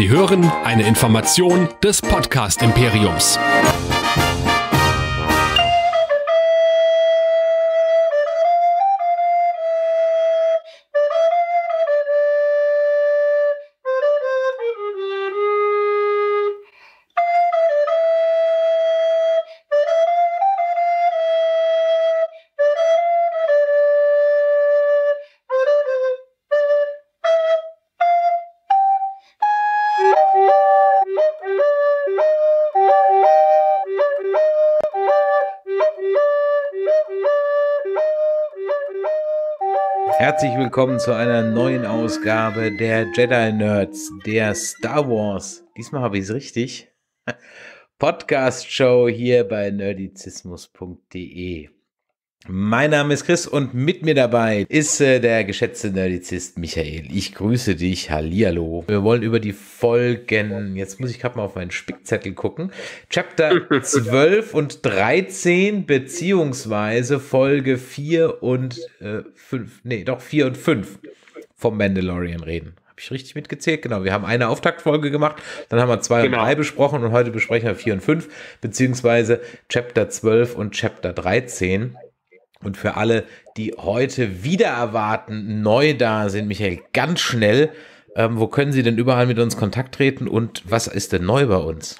Sie hören eine Information des Podcast Imperiums. willkommen zu einer neuen Ausgabe der Jedi Nerds, der Star Wars. Diesmal habe ich es richtig. Podcast-Show hier bei nerdizismus.de. Mein Name ist Chris und mit mir dabei ist äh, der geschätzte Nerdizist Michael. Ich grüße dich. Hallihallo. Wir wollen über die Folgen. Jetzt muss ich gerade mal auf meinen Spickzettel gucken. Chapter 12 und 13, beziehungsweise Folge 4 und äh, 5. Nee, doch 4 und 5 vom Mandalorian reden. Habe ich richtig mitgezählt? Genau. Wir haben eine Auftaktfolge gemacht, dann haben wir 2 genau. und 3 besprochen und heute besprechen wir 4 und 5, beziehungsweise Chapter 12 und Chapter 13. Und für alle, die heute wieder erwarten, neu da sind, Michael, ganz schnell, ähm, wo können Sie denn überall mit uns Kontakt treten und was ist denn neu bei uns?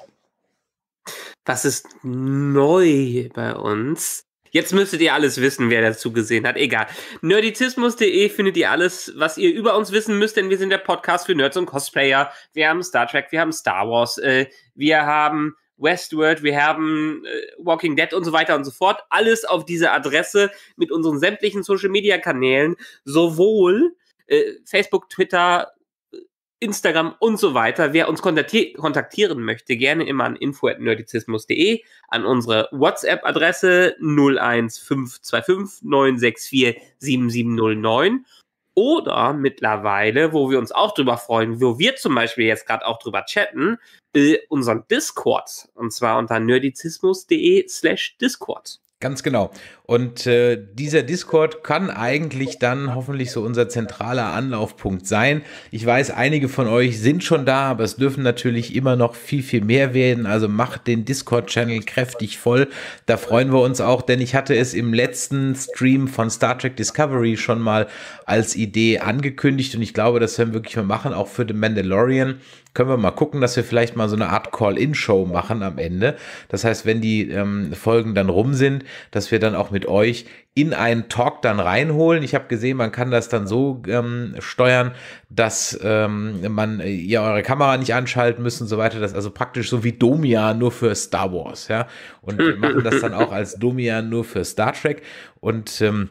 Was ist neu bei uns? Jetzt müsstet ihr alles wissen, wer dazu gesehen hat. Egal. Nerditismus.de findet ihr alles, was ihr über uns wissen müsst, denn wir sind der Podcast für Nerds und Cosplayer. Wir haben Star Trek, wir haben Star Wars, äh, wir haben Westworld, wir haben äh, Walking Dead und so weiter und so fort. Alles auf diese Adresse mit unseren sämtlichen Social-Media-Kanälen, sowohl äh, Facebook, Twitter, äh, Instagram und so weiter. Wer uns kontaktieren möchte, gerne immer an info.nerdizismus.de, an unsere WhatsApp-Adresse 01525 964 7709 oder mittlerweile, wo wir uns auch drüber freuen, wo wir zum Beispiel jetzt gerade auch drüber chatten, äh, unseren Discord. Und zwar unter nerdizismus.de slash Discord. Ganz genau. Und äh, dieser Discord kann eigentlich dann hoffentlich so unser zentraler Anlaufpunkt sein. Ich weiß, einige von euch sind schon da, aber es dürfen natürlich immer noch viel, viel mehr werden. Also macht den Discord-Channel kräftig voll. Da freuen wir uns auch, denn ich hatte es im letzten Stream von Star Trek Discovery schon mal als Idee angekündigt und ich glaube, das werden wir wirklich mal machen, auch für The Mandalorian können wir mal gucken, dass wir vielleicht mal so eine Art Call-in-Show machen am Ende. Das heißt, wenn die ähm, Folgen dann rum sind, dass wir dann auch mit euch in einen Talk dann reinholen. Ich habe gesehen, man kann das dann so ähm, steuern, dass ähm, man äh, ja eure Kamera nicht anschalten müssen und so weiter. Das ist also praktisch so wie Domian nur für Star Wars, ja. Und wir machen das dann auch als Domian nur für Star Trek und ähm,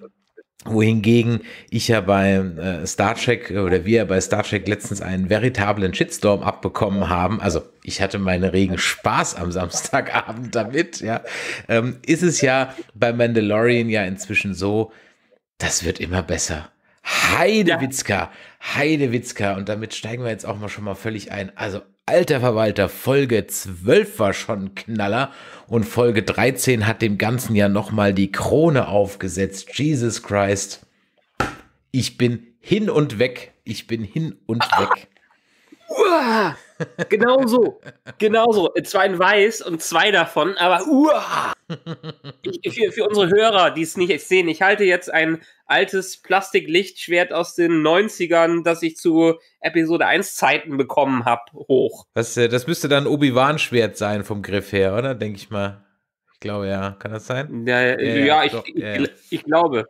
wohingegen ich ja bei äh, Star Trek äh, oder wir bei Star Trek letztens einen veritablen Shitstorm abbekommen haben, also ich hatte meinen regen Spaß am Samstagabend damit, ja, ähm, ist es ja bei Mandalorian ja inzwischen so, das wird immer besser. Heidewitzka, ja. Heidewitzka. Und damit steigen wir jetzt auch mal schon mal völlig ein. Also alter Verwalter, Folge 12 war schon Knaller und Folge 13 hat dem Ganzen ja nochmal die Krone aufgesetzt. Jesus Christ. Ich bin hin und weg. Ich bin hin und weg. Uah. Genau so. Genau so. Zwei in weiß und zwei davon, aber uah! Ich, für, für unsere Hörer, die es nicht sehen, ich halte jetzt ein altes Plastiklichtschwert aus den 90ern, das ich zu Episode 1 Zeiten bekommen habe, hoch. Was, äh, das müsste dann Obi-Wan-Schwert sein vom Griff her, oder? Denke ich mal. Ich glaube ja. Kann das sein? Ja, ja, ja, ja ich, doch, ich, ich glaube.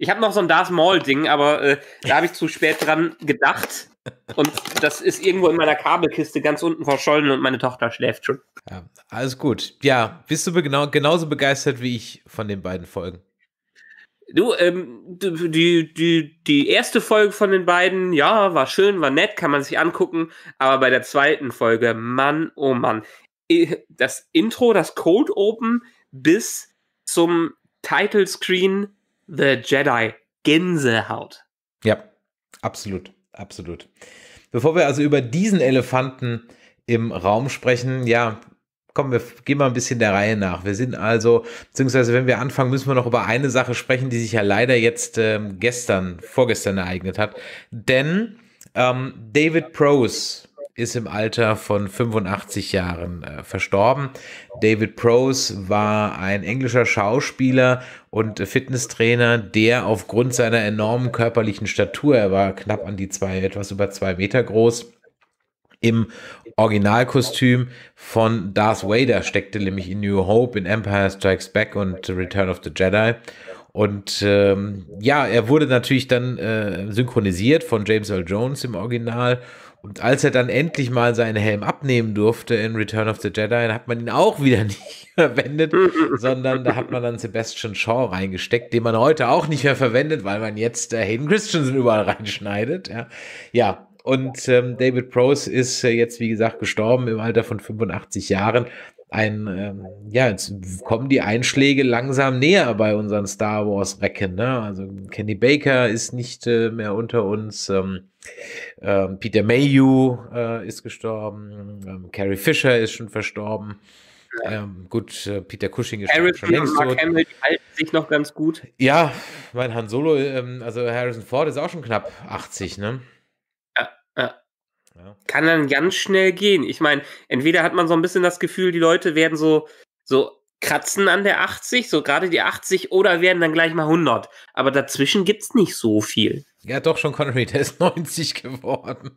Ich habe noch so ein Darth Maul-Ding, aber äh, da habe ich zu spät dran gedacht. Und das ist irgendwo in meiner Kabelkiste ganz unten verschollen und meine Tochter schläft schon. Ja, alles gut. Ja, bist du genau, genauso begeistert wie ich von den beiden Folgen? Du, ähm, die, die, die erste Folge von den beiden, ja, war schön, war nett, kann man sich angucken. Aber bei der zweiten Folge, Mann, oh Mann. Das Intro, das Cold Open bis zum Title Screen the Jedi. Gänsehaut. Ja, absolut, absolut. Bevor wir also über diesen Elefanten im Raum sprechen, ja, komm, wir gehen mal ein bisschen der Reihe nach. Wir sind also, beziehungsweise wenn wir anfangen, müssen wir noch über eine Sache sprechen, die sich ja leider jetzt ähm, gestern, vorgestern ereignet hat. Denn ähm, David Prose, ist im Alter von 85 Jahren äh, verstorben. David Prose war ein englischer Schauspieler und Fitnesstrainer, der aufgrund seiner enormen körperlichen Statur, er war knapp an die zwei, etwas über zwei Meter groß, im Originalkostüm von Darth Vader steckte, nämlich in New Hope, in Empire Strikes Back und Return of the Jedi. Und ähm, ja, er wurde natürlich dann äh, synchronisiert von James Earl Jones im Original und als er dann endlich mal seinen Helm abnehmen durfte in Return of the Jedi, hat man ihn auch wieder nicht verwendet, sondern da hat man dann Sebastian Shaw reingesteckt, den man heute auch nicht mehr verwendet, weil man jetzt äh, Hayden Christensen überall reinschneidet. Ja, ja und ähm, David Prose ist äh, jetzt, wie gesagt, gestorben im Alter von 85 Jahren ein, ähm, ja, jetzt kommen die Einschläge langsam näher bei unseren Star Wars-Recken. Ne? Also Kenny Baker ist nicht äh, mehr unter uns. Ähm, ähm, Peter Mayhew äh, ist gestorben. Ähm, Carrie Fisher ist schon verstorben. Ähm, gut, äh, Peter Cushing ist Harrison schon längst und Mark Hamill halten sich noch ganz gut. Ja, mein Han Solo, ähm, also Harrison Ford ist auch schon knapp 80, ne? Kann dann ganz schnell gehen. Ich meine, entweder hat man so ein bisschen das Gefühl, die Leute werden so, so kratzen an der 80, so gerade die 80, oder werden dann gleich mal 100. Aber dazwischen gibt es nicht so viel. Ja, doch, schon Connery, der ist 90 geworden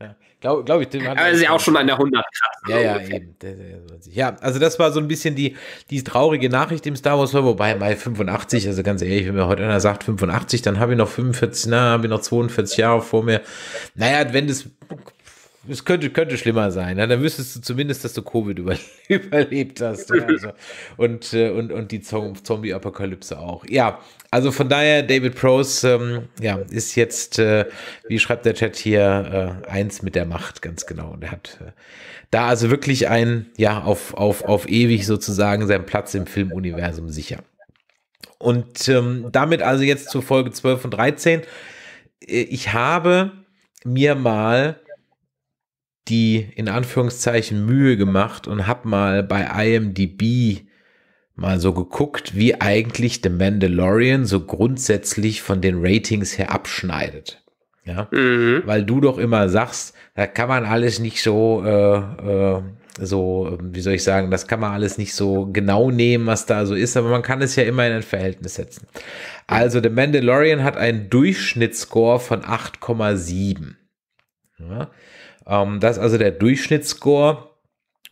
ja, glaube glaub ich. Den Aber ist ja auch schon an der 100 Ja, ja, eben. Ja, also das war so ein bisschen die, die traurige Nachricht im Star Wars Lore, wobei bei 85, also ganz ehrlich, wenn mir heute einer sagt 85, dann habe ich noch 45, na, habe ich noch 42 Jahre vor mir. Naja, wenn das es könnte, könnte schlimmer sein. Ne? dann wüsstest du zumindest, dass du Covid überlebt hast. also. und, äh, und, und die Zombie-Apokalypse auch. Ja, also von daher, David Prose ähm, ja, ist jetzt, äh, wie schreibt der Chat hier, äh, eins mit der Macht, ganz genau. Und er hat äh, da also wirklich ein, ja, auf, auf, auf ewig sozusagen seinen Platz im Filmuniversum sicher. Und ähm, damit also jetzt zur Folge 12 und 13. Äh, ich habe mir mal die in Anführungszeichen Mühe gemacht und habe mal bei IMDb mal so geguckt, wie eigentlich The Mandalorian so grundsätzlich von den Ratings her abschneidet. Ja? Mhm. Weil du doch immer sagst, da kann man alles nicht so, äh, äh, so, ähm, wie soll ich sagen, das kann man alles nicht so genau nehmen, was da so ist, aber man kann es ja immer in ein Verhältnis setzen. Also The Mandalorian hat einen Durchschnittsscore von 8,7. Ja? Ähm, das ist also der Durchschnittsscore.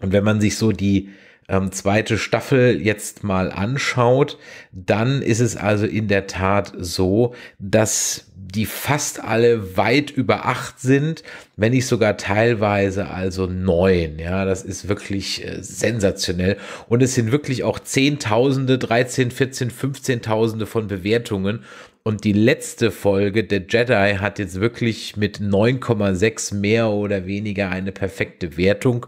Und wenn man sich so die ähm, zweite Staffel jetzt mal anschaut, dann ist es also in der Tat so, dass die fast alle weit über acht sind, wenn nicht sogar teilweise also neun. Ja, das ist wirklich äh, sensationell. Und es sind wirklich auch Zehntausende, 13, 14, 15.000 von Bewertungen. Und die letzte Folge, der Jedi, hat jetzt wirklich mit 9,6 mehr oder weniger eine perfekte Wertung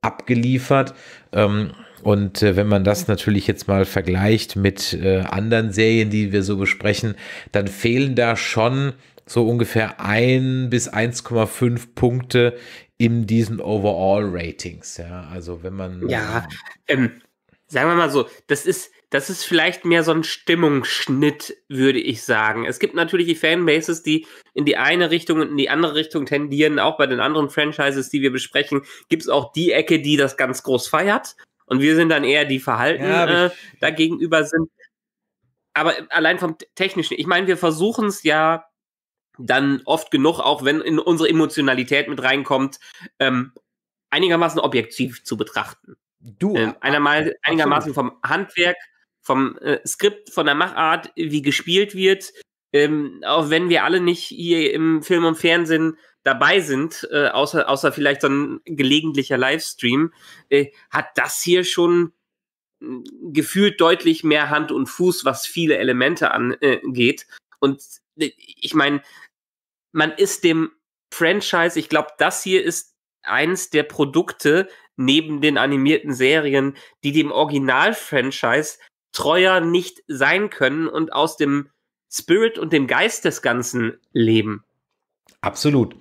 abgeliefert. Ähm, und äh, wenn man das natürlich jetzt mal vergleicht mit äh, anderen Serien, die wir so besprechen, dann fehlen da schon so ungefähr 1 bis 1,5 Punkte in diesen Overall-Ratings. Ja, also wenn man. Ja, ähm, ähm, sagen wir mal so, das ist das ist vielleicht mehr so ein Stimmungsschnitt, würde ich sagen. Es gibt natürlich die Fanbases, die in die eine Richtung und in die andere Richtung tendieren. Auch bei den anderen Franchises, die wir besprechen, gibt es auch die Ecke, die das ganz groß feiert. Und wir sind dann eher die Verhalten ja, äh, dagegenüber sind. Aber allein vom Technischen. Ich meine, wir versuchen es ja dann oft genug, auch wenn in unsere Emotionalität mit reinkommt, ähm, einigermaßen objektiv zu betrachten. Du. Ähm, einermal, einigermaßen vom Handwerk vom äh, Skript, von der Machart, wie gespielt wird. Ähm, auch wenn wir alle nicht hier im Film und Fernsehen dabei sind, äh, außer, außer vielleicht so ein gelegentlicher Livestream, äh, hat das hier schon mm, gefühlt deutlich mehr Hand und Fuß, was viele Elemente angeht. und äh, ich meine, man ist dem Franchise, ich glaube, das hier ist eins der Produkte neben den animierten Serien, die dem Original-Franchise treuer nicht sein können und aus dem Spirit und dem Geist des Ganzen leben. Absolut,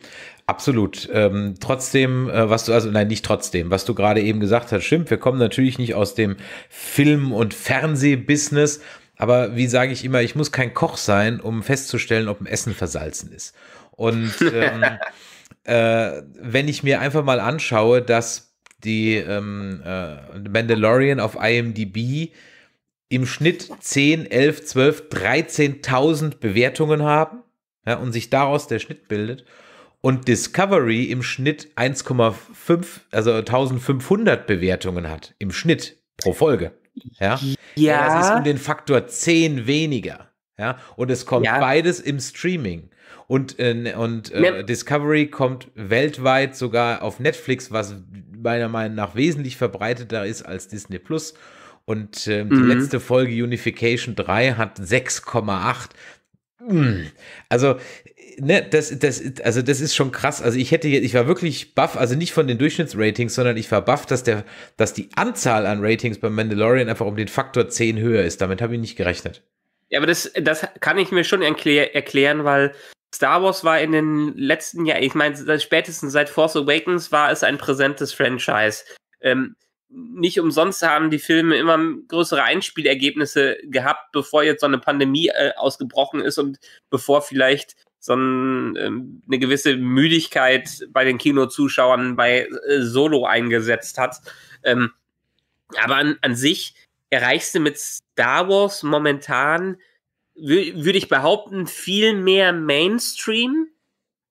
absolut. Ähm, trotzdem, äh, was du, also nein, nicht trotzdem, was du gerade eben gesagt hast, stimmt, wir kommen natürlich nicht aus dem Film- und Fernsehbusiness, aber wie sage ich immer, ich muss kein Koch sein, um festzustellen, ob ein Essen versalzen ist. Und ähm, äh, wenn ich mir einfach mal anschaue, dass die ähm, äh, Mandalorian auf IMDb im Schnitt 10, 11, 12, 13.000 Bewertungen haben ja, und sich daraus der Schnitt bildet und Discovery im Schnitt 1,5, also 1500 Bewertungen hat, im Schnitt pro Folge. Ja, ja. das ist um den Faktor 10 weniger. Ja, und es kommt ja. beides im Streaming. Und, äh, und äh, ja. Discovery kommt weltweit sogar auf Netflix, was meiner Meinung nach wesentlich verbreiteter ist als Disney Plus. Und äh, mhm. die letzte Folge Unification 3 hat 6,8. Hm. Also, ne, das, das, also das ist schon krass. Also ich hätte ich war wirklich baff, also nicht von den Durchschnittsratings, sondern ich war baff, dass der, dass die Anzahl an Ratings bei Mandalorian einfach um den Faktor 10 höher ist. Damit habe ich nicht gerechnet. Ja, aber das, das kann ich mir schon erklär, erklären, weil Star Wars war in den letzten Jahren, ich meine, spätestens seit Force Awakens war es ein präsentes Franchise. Ähm, nicht umsonst haben die Filme immer größere Einspielergebnisse gehabt, bevor jetzt so eine Pandemie äh, ausgebrochen ist und bevor vielleicht so ein, äh, eine gewisse Müdigkeit bei den Kinozuschauern bei äh, Solo eingesetzt hat. Ähm, aber an, an sich erreichst du mit Star Wars momentan, würde ich behaupten, viel mehr Mainstream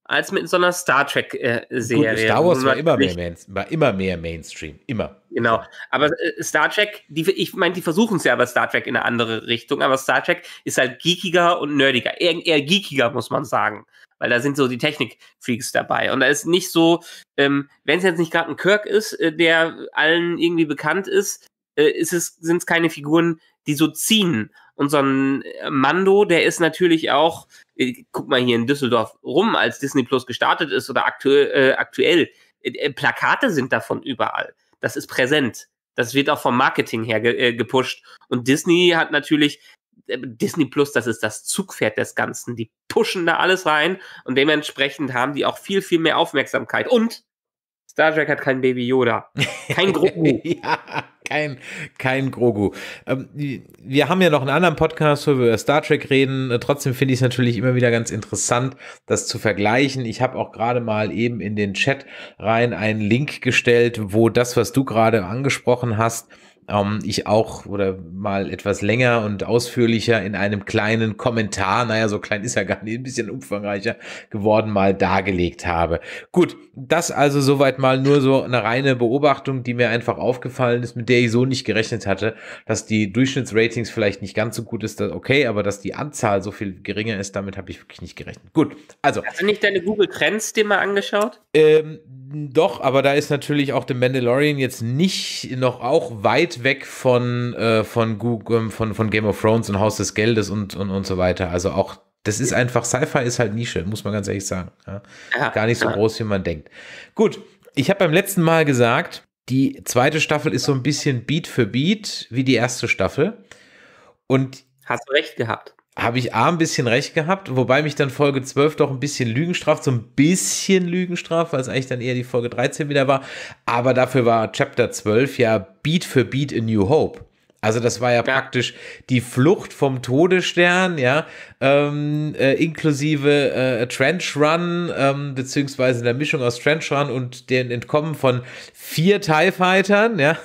als mit so einer Star Trek-Serie. Äh, Star Wars war immer, mehr Main, war immer mehr Mainstream, immer. Genau. Aber äh, Star Trek, die, ich meine, die versuchen es ja bei Star Trek in eine andere Richtung, aber Star Trek ist halt geekiger und nerdiger. Eher, eher geekiger, muss man sagen. Weil da sind so die Technik-Freaks dabei. Und da ist nicht so, ähm, wenn es jetzt nicht gerade ein Kirk ist, äh, der allen irgendwie bekannt ist, äh, ist es, sind es keine Figuren, die so ziehen. Und so ein äh, Mando, der ist natürlich auch, äh, guck mal hier in Düsseldorf rum, als Disney Plus gestartet ist oder aktu äh, aktuell, äh, Plakate sind davon überall das ist präsent. Das wird auch vom Marketing her ge äh, gepusht. Und Disney hat natürlich, äh, Disney Plus, das ist das Zugpferd des Ganzen. Die pushen da alles rein und dementsprechend haben die auch viel, viel mehr Aufmerksamkeit. Und Star Trek hat kein Baby Yoda. Kein Grogu. ja, kein, kein Grogu. Ähm, wir haben ja noch einen anderen Podcast, wo wir über Star Trek reden. Äh, trotzdem finde ich es natürlich immer wieder ganz interessant, das zu vergleichen. Ich habe auch gerade mal eben in den Chat rein einen Link gestellt, wo das, was du gerade angesprochen hast, ähm, ich auch oder mal etwas länger und ausführlicher in einem kleinen Kommentar, naja, so klein ist ja gar nicht, ein bisschen umfangreicher geworden, mal dargelegt habe. Gut, das also soweit mal nur so eine reine Beobachtung, die mir einfach aufgefallen ist, mit der ich so nicht gerechnet hatte, dass die Durchschnittsratings vielleicht nicht ganz so gut ist, okay, aber dass die Anzahl so viel geringer ist, damit habe ich wirklich nicht gerechnet. Gut, also. Hast du nicht deine Google Trends dir mal angeschaut? Ähm, doch, aber da ist natürlich auch der Mandalorian jetzt nicht noch auch weit weg von, äh, von, Google, ähm, von, von Game of Thrones und Haus des Geldes und, und, und so weiter. Also auch, das ist einfach, Sci-Fi ist halt Nische, muss man ganz ehrlich sagen. Ja? Ja, Gar nicht so ja. groß, wie man denkt. Gut, ich habe beim letzten Mal gesagt, die zweite Staffel ist so ein bisschen Beat für Beat wie die erste Staffel. Und hast du recht gehabt habe ich A ein bisschen recht gehabt, wobei mich dann Folge 12 doch ein bisschen Lügen straft, so ein bisschen Lügen straft, weil es eigentlich dann eher die Folge 13 wieder war. Aber dafür war Chapter 12 ja Beat für Beat in New Hope. Also das war ja, ja. praktisch die Flucht vom Todesstern, ja, ähm, äh, inklusive äh, Trench Run, ähm, beziehungsweise der Mischung aus Trench Run und den Entkommen von vier TIE Fightern, ja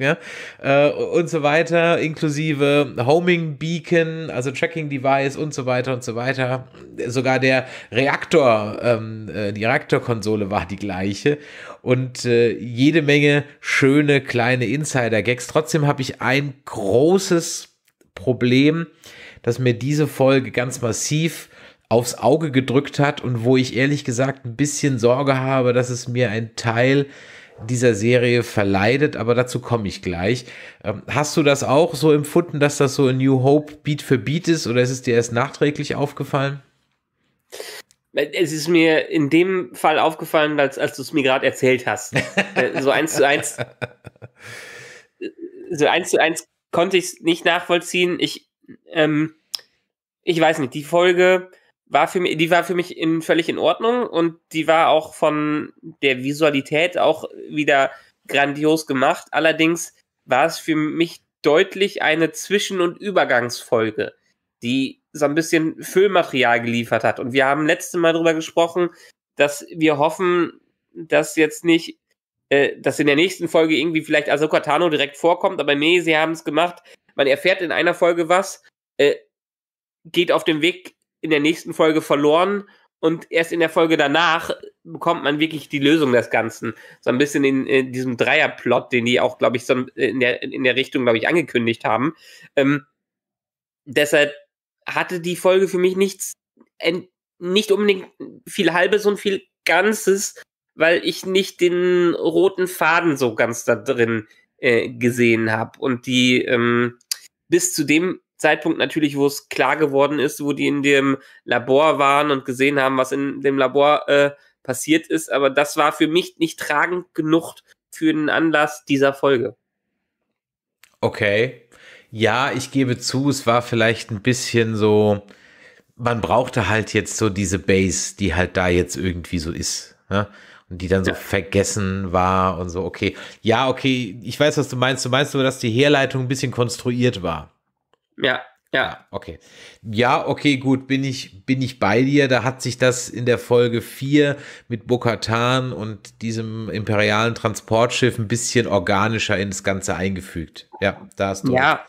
ja, äh, und so weiter, inklusive Homing Beacon, also Tracking Device und so weiter und so weiter. Sogar der Reaktor, ähm, äh, die Reaktorkonsole war die gleiche und äh, jede Menge schöne kleine Insider-Gags. Trotzdem habe ich ein großes Problem, dass mir diese Folge ganz massiv aufs Auge gedrückt hat und wo ich ehrlich gesagt ein bisschen Sorge habe, dass es mir ein Teil dieser Serie verleidet, aber dazu komme ich gleich. Ähm, hast du das auch so empfunden, dass das so in New Hope Beat für Beat ist oder ist es dir erst nachträglich aufgefallen? Es ist mir in dem Fall aufgefallen, als, als du es mir gerade erzählt hast. Äh, so eins zu eins. Äh, so eins zu eins konnte ich es nicht nachvollziehen. Ich, ähm, ich weiß nicht, die Folge war für mich, die war für mich in, völlig in Ordnung und die war auch von der Visualität auch wieder grandios gemacht. Allerdings war es für mich deutlich eine Zwischen- und Übergangsfolge, die so ein bisschen Füllmaterial geliefert hat. Und wir haben letzte Mal darüber gesprochen, dass wir hoffen, dass jetzt nicht, äh, dass in der nächsten Folge irgendwie vielleicht Ahsoka Tano direkt vorkommt, aber nee, sie haben es gemacht. Man erfährt in einer Folge was, äh, geht auf dem Weg in der nächsten Folge verloren und erst in der Folge danach bekommt man wirklich die Lösung des Ganzen. So ein bisschen in, in diesem Dreierplot, den die auch, glaube ich, so in der, in der Richtung, glaube ich, angekündigt haben. Ähm, deshalb hatte die Folge für mich nichts, nicht unbedingt viel Halbes und viel Ganzes, weil ich nicht den roten Faden so ganz da drin äh, gesehen habe. Und die ähm, bis zu dem Zeitpunkt natürlich, wo es klar geworden ist, wo die in dem Labor waren und gesehen haben, was in dem Labor äh, passiert ist. Aber das war für mich nicht tragend genug für den Anlass dieser Folge. Okay. Ja, ich gebe zu, es war vielleicht ein bisschen so, man brauchte halt jetzt so diese Base, die halt da jetzt irgendwie so ist. Ne? Und die dann so ja. vergessen war und so, okay. Ja, okay, ich weiß, was du meinst. Du meinst nur, dass die Herleitung ein bisschen konstruiert war. Ja, ja. Ah, okay. Ja, okay, gut, bin ich, bin ich bei dir. Da hat sich das in der Folge 4 mit Bokatan und diesem imperialen Transportschiff ein bisschen organischer ins Ganze eingefügt. Ja, da hast du. Ja.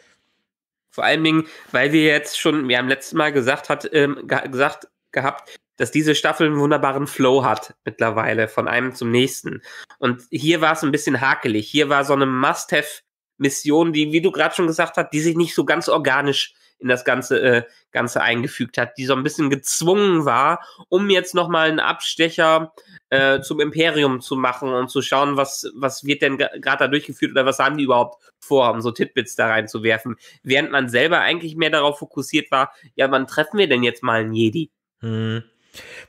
Vor allen Dingen, weil wir jetzt schon, wir haben letztes Mal gesagt, hat, ähm, ge gesagt gehabt, dass diese Staffel einen wunderbaren Flow hat mittlerweile, von einem zum nächsten. Und hier war es ein bisschen hakelig. Hier war so eine Must-Have- Mission, die, wie du gerade schon gesagt hast, die sich nicht so ganz organisch in das Ganze, äh, Ganze eingefügt hat, die so ein bisschen gezwungen war, um jetzt nochmal einen Abstecher äh, zum Imperium zu machen und zu schauen, was, was wird denn gerade da durchgeführt oder was haben die überhaupt vor, um so Titbits da reinzuwerfen. Während man selber eigentlich mehr darauf fokussiert war, ja, wann treffen wir denn jetzt mal einen Jedi? Hm.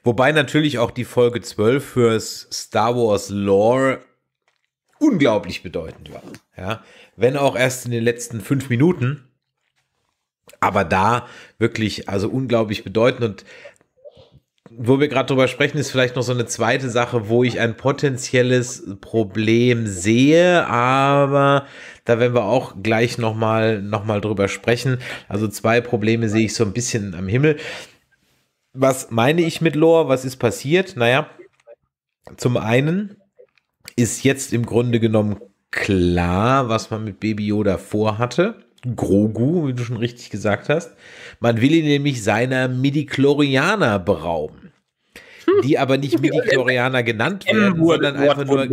Wobei natürlich auch die Folge 12 fürs Star Wars Lore unglaublich bedeutend war. Ja, wenn auch erst in den letzten fünf Minuten, aber da wirklich, also unglaublich bedeutend. Und wo wir gerade drüber sprechen, ist vielleicht noch so eine zweite Sache, wo ich ein potenzielles Problem sehe, aber da werden wir auch gleich nochmal noch mal drüber sprechen. Also zwei Probleme sehe ich so ein bisschen am Himmel. Was meine ich mit Lore? Was ist passiert? Naja, zum einen ist jetzt im Grunde genommen klar, was man mit Baby Yoda vorhatte. Grogu, wie du schon richtig gesagt hast. Man will ihn nämlich seiner Midichlorianer berauben. Die aber nicht Midichlorianer genannt werden, sondern einfach nur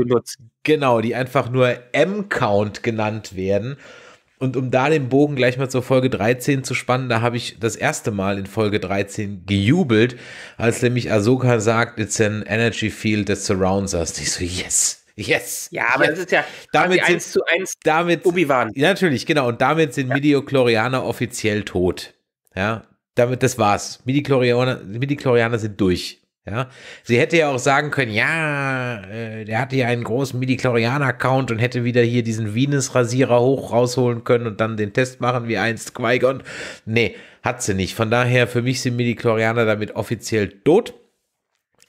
genau, die einfach nur M-Count genannt werden. Und um da den Bogen gleich mal zur Folge 13 zu spannen, da habe ich das erste Mal in Folge 13 gejubelt, als nämlich Ahsoka sagt, it's an energy field that surrounds us. Ich so, yes, Yes. Ja, aber yes. das ist ja damit sind, 1 zu 1 damit, Obi-Wan. Ja, natürlich, genau. Und damit sind ja. Midi-Chlorianer offiziell tot. Ja, damit, das war's. Midi-Chlorianer sind durch. Ja, sie hätte ja auch sagen können, ja, äh, der hatte ja einen großen Midi-Chlorianer-Account und hätte wieder hier diesen Venus-Rasierer hoch rausholen können und dann den Test machen wie einst Qui-Gon. Nee, hat sie nicht. Von daher, für mich sind Midi-Chlorianer damit offiziell tot.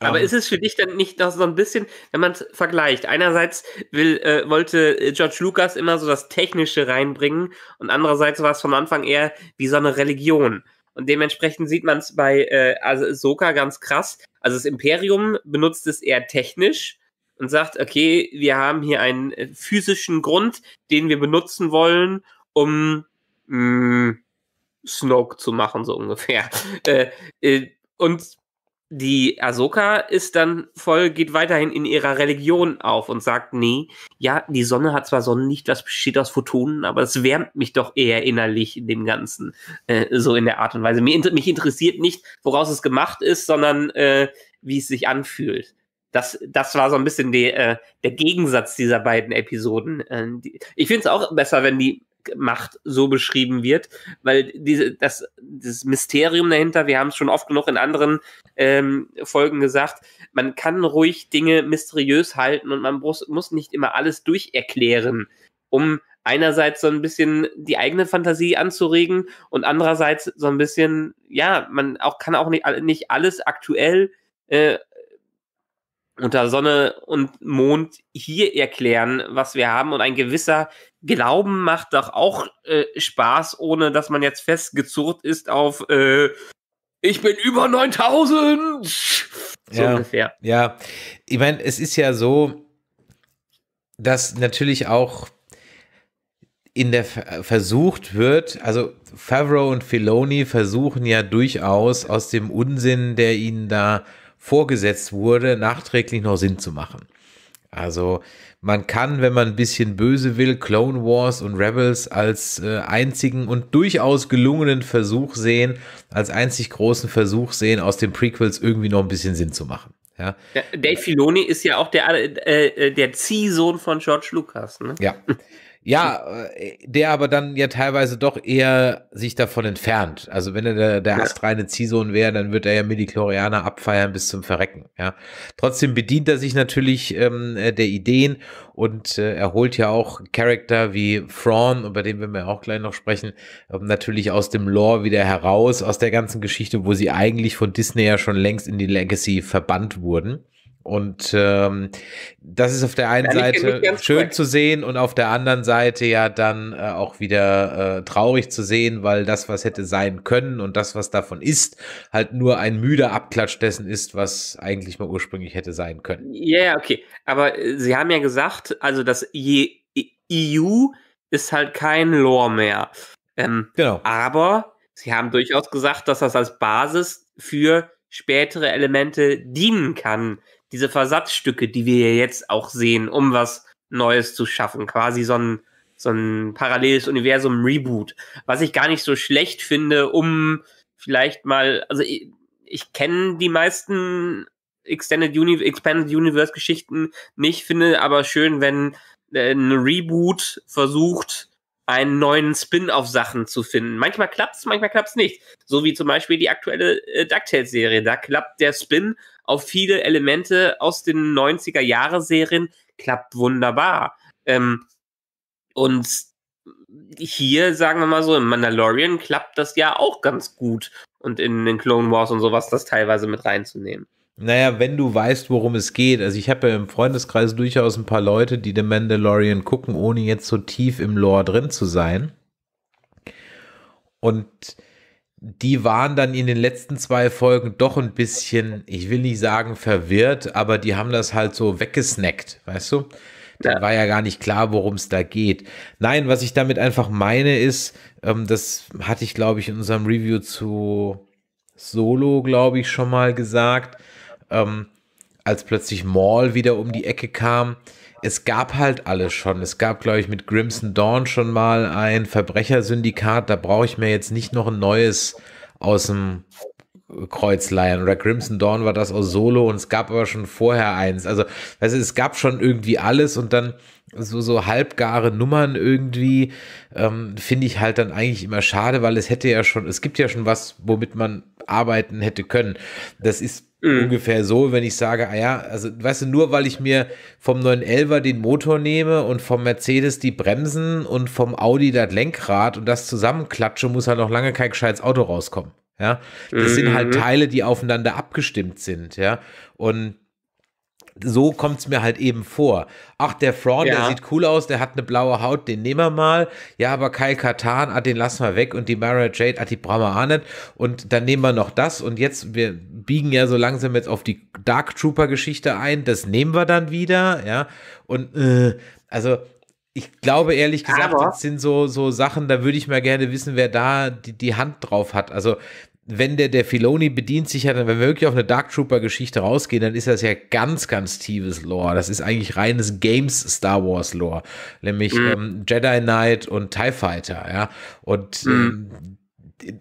Aber ähm. ist es für dich dann nicht noch so ein bisschen, wenn man es vergleicht? Einerseits will, äh, wollte äh, George Lucas immer so das Technische reinbringen und andererseits war es vom Anfang eher wie so eine Religion. Und dementsprechend sieht man es bei äh, also Soka ganz krass. Also das Imperium benutzt es eher technisch und sagt, okay, wir haben hier einen äh, physischen Grund, den wir benutzen wollen, um mh, mm, Snoke zu machen, so ungefähr. Äh, äh, und die Ahsoka ist dann voll, geht weiterhin in ihrer Religion auf und sagt, nee, ja, die Sonne hat zwar Sonnenlicht, das besteht aus Photonen, aber es wärmt mich doch eher innerlich in dem Ganzen, äh, so in der Art und Weise. Mich, mich interessiert nicht, woraus es gemacht ist, sondern äh, wie es sich anfühlt. Das, das war so ein bisschen die, äh, der Gegensatz dieser beiden Episoden. Äh, die, ich finde es auch besser, wenn die Macht so beschrieben wird, weil diese, das, das Mysterium dahinter, wir haben es schon oft genug in anderen ähm, Folgen gesagt, man kann ruhig Dinge mysteriös halten und man muss, muss nicht immer alles durcherklären, um einerseits so ein bisschen die eigene Fantasie anzuregen und andererseits so ein bisschen, ja, man auch kann auch nicht, nicht alles aktuell äh, unter Sonne und Mond hier erklären, was wir haben. Und ein gewisser Glauben macht doch auch äh, Spaß, ohne dass man jetzt festgezurrt ist auf äh, Ich bin über 9000! So ja, ungefähr. Ja, ich meine, es ist ja so, dass natürlich auch in der versucht wird, also Favreau und Filoni versuchen ja durchaus aus dem Unsinn, der ihnen da vorgesetzt wurde, nachträglich noch Sinn zu machen. Also man kann, wenn man ein bisschen böse will, Clone Wars und Rebels als äh, einzigen und durchaus gelungenen Versuch sehen, als einzig großen Versuch sehen, aus den Prequels irgendwie noch ein bisschen Sinn zu machen. Ja. Dave Filoni ist ja auch der, äh, äh, der Ziehsohn von George Lucas. Ne? Ja. Ja, äh, der aber dann ja teilweise doch eher sich davon entfernt. Also wenn er der, der ja. astreine Ziehsohn wäre, dann wird er ja Midichlorianer abfeiern bis zum Verrecken. Ja. Trotzdem bedient er sich natürlich ähm, äh, der Ideen und äh, er holt ja auch Charakter wie Thrawn, über den werden wir auch gleich noch sprechen, ähm, natürlich aus dem Lore wieder heraus, aus der ganzen Geschichte, wo sie eigentlich von Disney ja schon längst in die Legacy verbannt wurden. Und ähm, das ist auf der einen ja, Seite schön korrekt. zu sehen und auf der anderen Seite ja dann äh, auch wieder äh, traurig zu sehen, weil das, was hätte sein können und das, was davon ist, halt nur ein müder Abklatsch dessen ist, was eigentlich mal ursprünglich hätte sein können. Ja, yeah, okay. Aber äh, Sie haben ja gesagt, also das EU ist halt kein Lore mehr. Ähm, genau. Aber Sie haben durchaus gesagt, dass das als Basis für spätere Elemente dienen kann diese Versatzstücke, die wir jetzt auch sehen, um was Neues zu schaffen. Quasi so ein, so ein paralleles Universum-Reboot. Was ich gar nicht so schlecht finde, um vielleicht mal, also ich, ich kenne die meisten Extended Uni Expanded Universe Geschichten nicht, finde aber schön, wenn äh, ein Reboot versucht, einen neuen Spin auf Sachen zu finden. Manchmal klappt es, manchmal klappt es nicht. So wie zum Beispiel die aktuelle äh, DuckTales-Serie. Da klappt der Spin auf viele Elemente aus den 90er-Jahre-Serien, klappt wunderbar. Ähm, und hier, sagen wir mal so, in Mandalorian klappt das ja auch ganz gut. Und in den Clone Wars und sowas das teilweise mit reinzunehmen. Naja, wenn du weißt, worum es geht. Also ich habe ja im Freundeskreis durchaus ein paar Leute, die The Mandalorian gucken, ohne jetzt so tief im Lore drin zu sein. Und die waren dann in den letzten zwei Folgen doch ein bisschen, ich will nicht sagen verwirrt, aber die haben das halt so weggesnackt, weißt du? Da war ja gar nicht klar, worum es da geht. Nein, was ich damit einfach meine ist, ähm, das hatte ich, glaube ich, in unserem Review zu Solo, glaube ich, schon mal gesagt, ähm, als plötzlich Maul wieder um die Ecke kam, es gab halt alles schon. Es gab, glaube ich, mit Grimson Dawn schon mal ein Verbrechersyndikat. Da brauche ich mir jetzt nicht noch ein neues aus dem Kreuz leihen. Oder Crimson Dawn war das aus Solo und es gab aber schon vorher eins. Also, also es gab schon irgendwie alles und dann so, so halbgare Nummern irgendwie, ähm, finde ich halt dann eigentlich immer schade, weil es hätte ja schon, es gibt ja schon was, womit man arbeiten hätte können. Das ist mhm. ungefähr so, wenn ich sage, ah ja, also weißt du, nur weil ich mir vom 911er den Motor nehme und vom Mercedes die Bremsen und vom Audi das Lenkrad und das zusammenklatsche, muss halt noch lange kein gescheites Auto rauskommen. Ja, das mhm. sind halt mhm. Teile, die aufeinander abgestimmt sind. Ja, und so kommt es mir halt eben vor. Ach, der Fraud, ja. der sieht cool aus, der hat eine blaue Haut, den nehmen wir mal. Ja, aber Kyle Katan, ah, den lassen wir weg und die Mara Jade, ah, die brauchen wir auch nicht. Und dann nehmen wir noch das und jetzt, wir biegen ja so langsam jetzt auf die Dark Trooper-Geschichte ein, das nehmen wir dann wieder, ja. Und äh, also ich glaube ehrlich gesagt, aber das sind so, so Sachen, da würde ich mal gerne wissen, wer da die, die Hand drauf hat. Also wenn der, der Filoni bedient sich ja dann, wenn wir wirklich auf eine Dark Trooper-Geschichte rausgehen, dann ist das ja ganz, ganz tiefes Lore. Das ist eigentlich reines Games Star Wars Lore. Nämlich mhm. ähm, Jedi Knight und TIE Fighter, ja. Und mhm. ähm,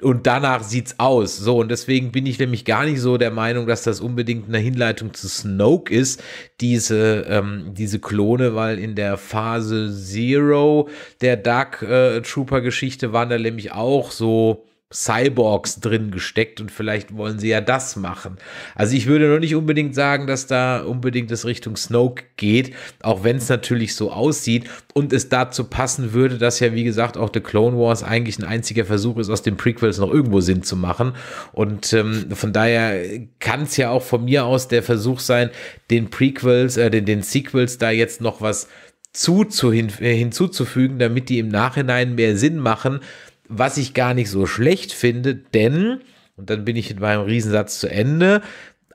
und danach sieht's aus. So, und deswegen bin ich nämlich gar nicht so der Meinung, dass das unbedingt eine Hinleitung zu Snoke ist, diese, ähm, diese Klone, weil in der Phase Zero der Dark äh, Trooper Geschichte waren da nämlich auch so Cyborgs drin gesteckt und vielleicht wollen sie ja das machen. Also ich würde noch nicht unbedingt sagen, dass da unbedingt es Richtung Snoke geht, auch wenn es natürlich so aussieht und es dazu passen würde, dass ja wie gesagt auch The Clone Wars eigentlich ein einziger Versuch ist, aus den Prequels noch irgendwo Sinn zu machen und ähm, von daher kann es ja auch von mir aus der Versuch sein, den Prequels, äh, den, den Sequels da jetzt noch was zu, zu hin, äh, hinzuzufügen, damit die im Nachhinein mehr Sinn machen, was ich gar nicht so schlecht finde, denn, und dann bin ich mit meinem Riesensatz zu Ende,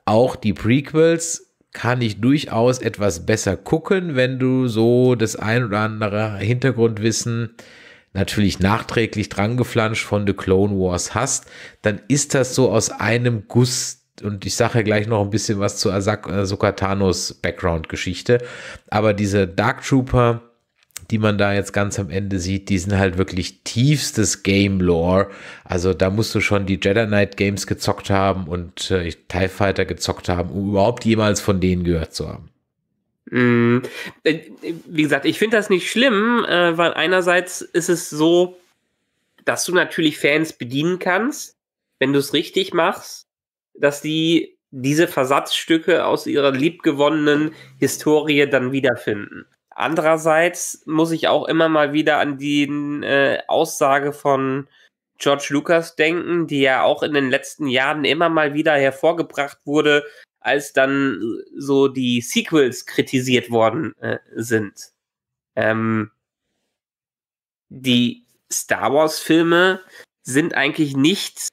auch die Prequels kann ich durchaus etwas besser gucken, wenn du so das ein oder andere Hintergrundwissen natürlich nachträglich drangeflanscht von The Clone Wars hast, dann ist das so aus einem Guss. Und ich sage ja gleich noch ein bisschen was zu Asak Asakatanos Background-Geschichte. Aber diese Dark Trooper die man da jetzt ganz am Ende sieht, die sind halt wirklich tiefstes Game Lore. Also da musst du schon die Jedi Knight Games gezockt haben und äh, TIE Fighter gezockt haben, um überhaupt jemals von denen gehört zu haben. Mm, wie gesagt, ich finde das nicht schlimm, äh, weil einerseits ist es so, dass du natürlich Fans bedienen kannst, wenn du es richtig machst, dass die diese Versatzstücke aus ihrer liebgewonnenen Historie dann wiederfinden. Andererseits muss ich auch immer mal wieder an die äh, Aussage von George Lucas denken, die ja auch in den letzten Jahren immer mal wieder hervorgebracht wurde, als dann so die Sequels kritisiert worden äh, sind. Ähm, die Star Wars-Filme sind eigentlich nicht,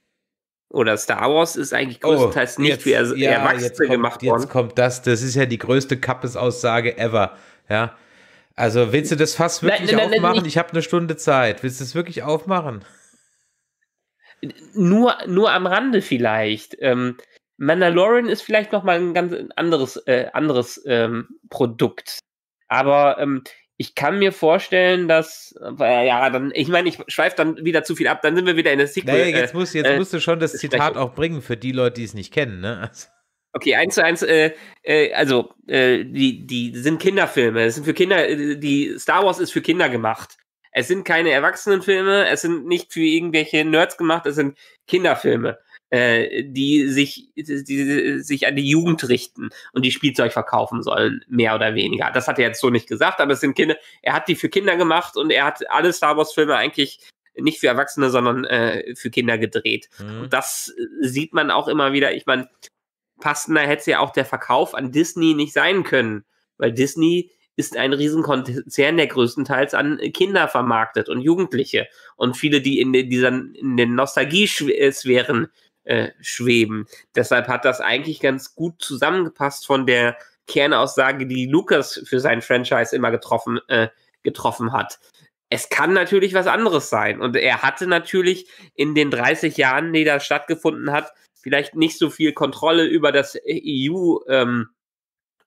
oder Star Wars ist eigentlich oh, größtenteils oh, jetzt, nicht wie er, ja, Erwachsene gemacht worden. Jetzt kommt das, das ist ja die größte Kappes-Aussage ever. Ja, also willst du das fast wirklich nein, nein, aufmachen? Nein, ich habe eine Stunde Zeit. Willst du es wirklich aufmachen? Nur, nur am Rande vielleicht. Ähm, Mandalorian ist vielleicht noch mal ein ganz anderes, äh, anderes ähm, Produkt. Aber ähm, ich kann mir vorstellen, dass äh, ja, dann ich meine, ich schweife dann wieder zu viel ab. Dann sind wir wieder in der Sequel. Naja, jetzt, äh, musst, jetzt äh, du schon das Zitat auch bringen für die Leute, die es nicht kennen. Ne? Also. Okay, eins zu eins, äh, äh, also äh, die, die sind Kinderfilme. Es sind für Kinder, äh, die Star Wars ist für Kinder gemacht. Es sind keine Erwachsenenfilme, es sind nicht für irgendwelche Nerds gemacht, es sind Kinderfilme, äh, die sich, die, die sich an die Jugend richten und die Spielzeug verkaufen sollen, mehr oder weniger. Das hat er jetzt so nicht gesagt, aber es sind Kinder, er hat die für Kinder gemacht und er hat alle Star Wars-Filme eigentlich nicht für Erwachsene, sondern äh, für Kinder gedreht. Mhm. Und das sieht man auch immer wieder. Ich meine, passender hätte es ja auch der Verkauf an Disney nicht sein können, weil Disney ist ein Riesenkonzern, der größtenteils an Kinder vermarktet und Jugendliche und viele, die in den, dieser, in den Nostalgie-Sphären äh, schweben. Deshalb hat das eigentlich ganz gut zusammengepasst von der Kernaussage, die Lucas für sein Franchise immer getroffen, äh, getroffen hat. Es kann natürlich was anderes sein. Und er hatte natürlich in den 30 Jahren, die da stattgefunden hat, vielleicht nicht so viel Kontrolle über das EU ähm,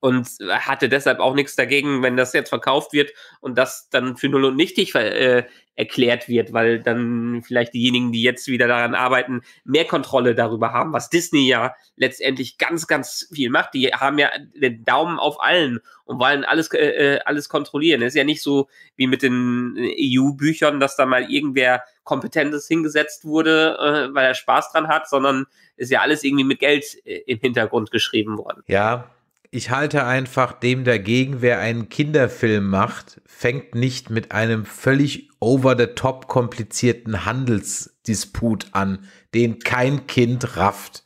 und hatte deshalb auch nichts dagegen, wenn das jetzt verkauft wird und das dann für null und nichtig äh, erklärt wird, weil dann vielleicht diejenigen, die jetzt wieder daran arbeiten, mehr Kontrolle darüber haben, was Disney ja letztendlich ganz, ganz viel macht. Die haben ja den Daumen auf allen und wollen alles, äh, äh alles kontrollieren. Es ist ja nicht so wie mit den EU-Büchern, dass da mal irgendwer Kompetentes hingesetzt wurde, äh, weil er Spaß dran hat, sondern ist ja alles irgendwie mit Geld äh, im Hintergrund geschrieben worden. Ja, ich halte einfach dem dagegen, wer einen Kinderfilm macht, fängt nicht mit einem völlig over-the-top komplizierten Handelsdisput an, den kein Kind rafft.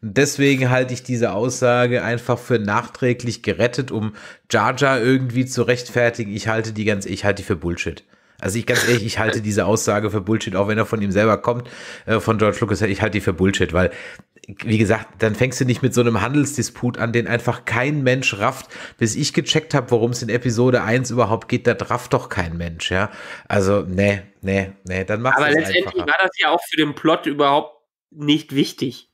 Und deswegen halte ich diese Aussage einfach für nachträglich gerettet, um Jar Jar irgendwie zu rechtfertigen. Ich halte die ganz, ich halte die für Bullshit. Also ich ganz ehrlich, ich halte diese Aussage für Bullshit, auch wenn er von ihm selber kommt, äh, von George Lucas, ich halte die für Bullshit, weil wie gesagt, dann fängst du nicht mit so einem Handelsdisput an, den einfach kein Mensch rafft. Bis ich gecheckt habe, worum es in Episode 1 überhaupt geht, da rafft doch kein Mensch, ja. Also, nee, nee, nee, dann macht Aber letztendlich einfacher. war das ja auch für den Plot überhaupt nicht wichtig.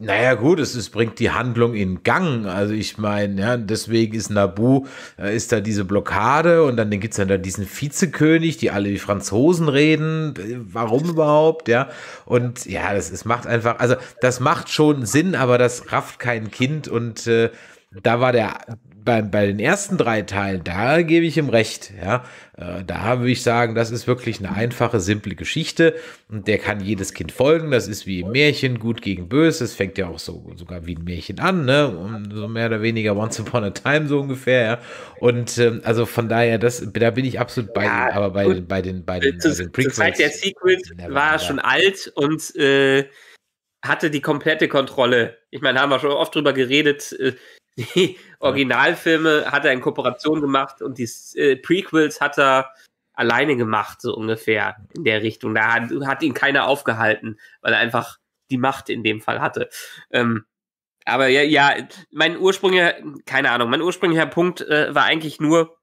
Naja, gut, es, es bringt die Handlung in Gang. Also ich meine, ja, deswegen ist Nabu, äh, ist da diese Blockade und dann, dann gibt es dann da diesen Vizekönig, die alle wie Franzosen reden. Warum überhaupt, ja? Und ja, das es macht einfach, also das macht schon Sinn, aber das rafft kein Kind und äh, da war der bei, bei den ersten drei Teilen, da gebe ich ihm recht. Ja? Äh, da würde ich sagen, das ist wirklich eine einfache, simple Geschichte und der kann jedes Kind folgen. Das ist wie im Märchen, gut gegen böse. Es fängt ja auch so sogar wie ein Märchen an, ne? Und so mehr oder weniger Once Upon a Time so ungefähr. Ja? Und ähm, also von daher, das, da bin ich absolut bei ja, Aber bei, den, bei den, bei den, bei den Prequels. Zur Zeit der Secret war, war schon alt und äh, hatte die komplette Kontrolle. Ich meine, haben wir schon oft drüber geredet. Äh, die Originalfilme hat er in Kooperation gemacht und die äh, Prequels hat er alleine gemacht, so ungefähr in der Richtung. Da hat, hat, ihn keiner aufgehalten, weil er einfach die Macht in dem Fall hatte. Ähm, aber ja, ja, mein ursprünglicher, keine Ahnung, mein ursprünglicher Punkt äh, war eigentlich nur,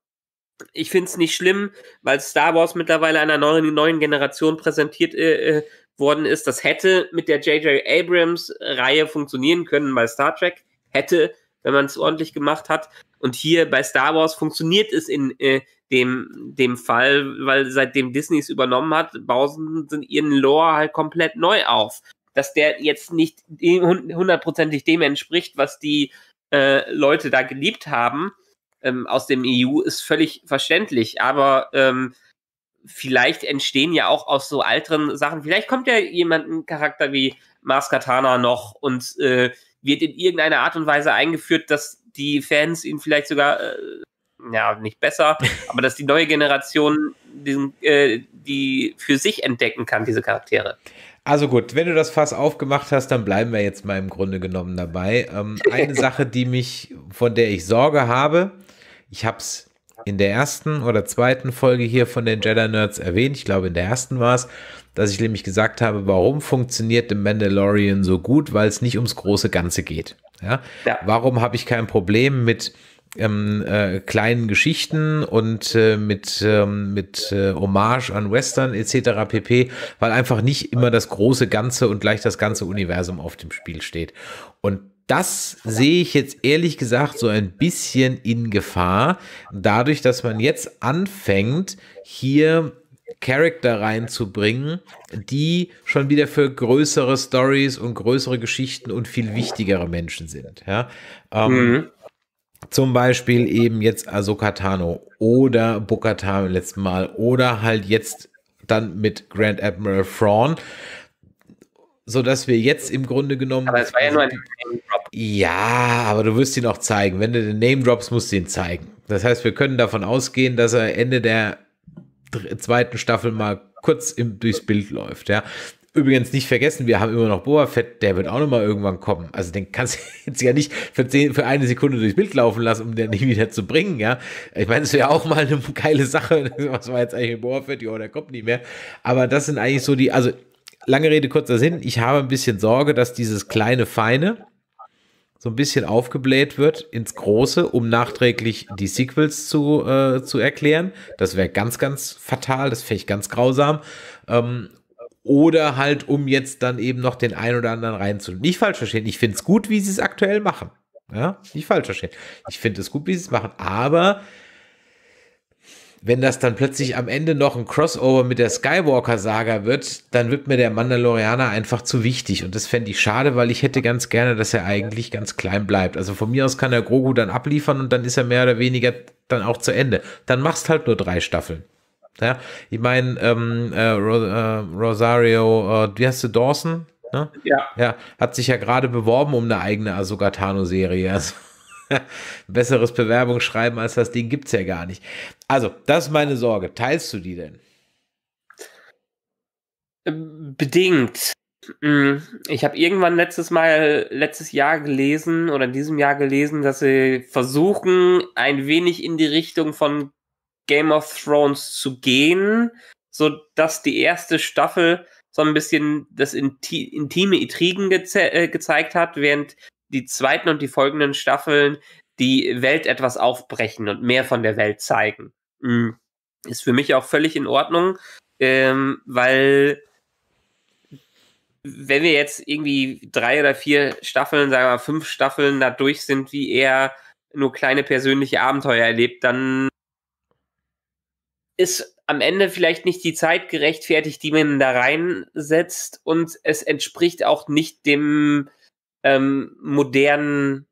ich finde es nicht schlimm, weil Star Wars mittlerweile einer neuen, neuen Generation präsentiert äh, äh worden ist. Das hätte mit der J.J. Abrams-Reihe funktionieren können weil Star Trek. Hätte wenn man es ordentlich gemacht hat. Und hier bei Star Wars funktioniert es in äh, dem, dem Fall, weil seitdem Disney es übernommen hat, bauen sie ihren Lore halt komplett neu auf. Dass der jetzt nicht hundertprozentig dem entspricht, was die äh, Leute da geliebt haben ähm, aus dem EU, ist völlig verständlich. Aber ähm, vielleicht entstehen ja auch aus so älteren Sachen, vielleicht kommt ja jemand, ein Charakter wie Mars Katana noch und äh, wird in irgendeiner Art und Weise eingeführt, dass die Fans ihn vielleicht sogar, äh, ja, nicht besser, aber dass die neue Generation diesen, äh, die für sich entdecken kann, diese Charaktere. Also gut, wenn du das Fass aufgemacht hast, dann bleiben wir jetzt mal im Grunde genommen dabei. Ähm, eine Sache, die mich, von der ich Sorge habe, ich habe es in der ersten oder zweiten Folge hier von den Jedi Nerds erwähnt. Ich glaube, in der ersten war es, dass ich nämlich gesagt habe, warum funktioniert The Mandalorian so gut, weil es nicht ums große Ganze geht. Ja? ja. Warum habe ich kein Problem mit ähm, äh, kleinen Geschichten und äh, mit, ähm, mit äh, Hommage an Western etc. pp, weil einfach nicht immer das große Ganze und gleich das ganze Universum auf dem Spiel steht. Und das sehe ich jetzt ehrlich gesagt so ein bisschen in Gefahr, dadurch, dass man jetzt anfängt, hier Charakter reinzubringen, die schon wieder für größere Stories und größere Geschichten und viel wichtigere Menschen sind. Ja? Ähm, mhm. Zum Beispiel eben jetzt Ahsoka Tano oder Bokatan letzten Mal oder halt jetzt dann mit Grand Admiral Thrawn so dass wir jetzt im Grunde genommen. Aber es war ja nur ein also, Name Drop. Ja, aber du wirst ihn auch zeigen. Wenn du den Name drops, musst du ihn zeigen. Das heißt, wir können davon ausgehen, dass er Ende der zweiten Staffel mal kurz im, durchs Bild läuft, ja. Übrigens nicht vergessen, wir haben immer noch Boa Fett, der wird auch nochmal irgendwann kommen. Also den kannst du jetzt ja nicht für, zehn, für eine Sekunde durchs Bild laufen lassen, um den nicht wieder zu bringen, ja. Ich meine, das wäre auch mal eine geile Sache. Was war jetzt eigentlich mit Boa Fett? Jo, der kommt nicht mehr. Aber das sind eigentlich so die, also lange Rede, kurzer Sinn. Ich habe ein bisschen Sorge, dass dieses kleine Feine so ein bisschen aufgebläht wird ins Große, um nachträglich die Sequels zu, äh, zu erklären. Das wäre ganz, ganz fatal. Das fände ich ganz grausam. Ähm, oder halt, um jetzt dann eben noch den einen oder anderen reinzunehmen. Nicht falsch verstehen. Ich finde es gut, wie sie es aktuell machen. Ja, nicht falsch verstehen. Ich finde es gut, wie sie es machen. Aber wenn das dann plötzlich am Ende noch ein Crossover mit der Skywalker-Saga wird, dann wird mir der Mandalorianer einfach zu wichtig. Und das fände ich schade, weil ich hätte ganz gerne, dass er eigentlich ganz klein bleibt. Also von mir aus kann der Grogu dann abliefern und dann ist er mehr oder weniger dann auch zu Ende. Dann machst halt nur drei Staffeln. Ja, ich meine, ähm, äh, äh, Rosario, äh, wie heißt du, Dawson? Ne? Ja. ja. Hat sich ja gerade beworben um eine eigene Asogatano-Serie. Also. besseres Bewerbungsschreiben als das Ding gibt es ja gar nicht. Also, das ist meine Sorge. Teilst du die denn? Ähm, bedingt. Mm, ich habe irgendwann letztes Mal, letztes Jahr gelesen oder in diesem Jahr gelesen, dass sie versuchen, ein wenig in die Richtung von Game of Thrones zu gehen, so dass die erste Staffel so ein bisschen das intime Intrigen geze äh, gezeigt hat, während die zweiten und die folgenden Staffeln die Welt etwas aufbrechen und mehr von der Welt zeigen. Hm. Ist für mich auch völlig in Ordnung, ähm, weil wenn wir jetzt irgendwie drei oder vier Staffeln, sagen wir mal fünf Staffeln da durch sind, wie er nur kleine persönliche Abenteuer erlebt, dann ist am Ende vielleicht nicht die Zeit gerechtfertigt, die man da reinsetzt und es entspricht auch nicht dem ähm, modernen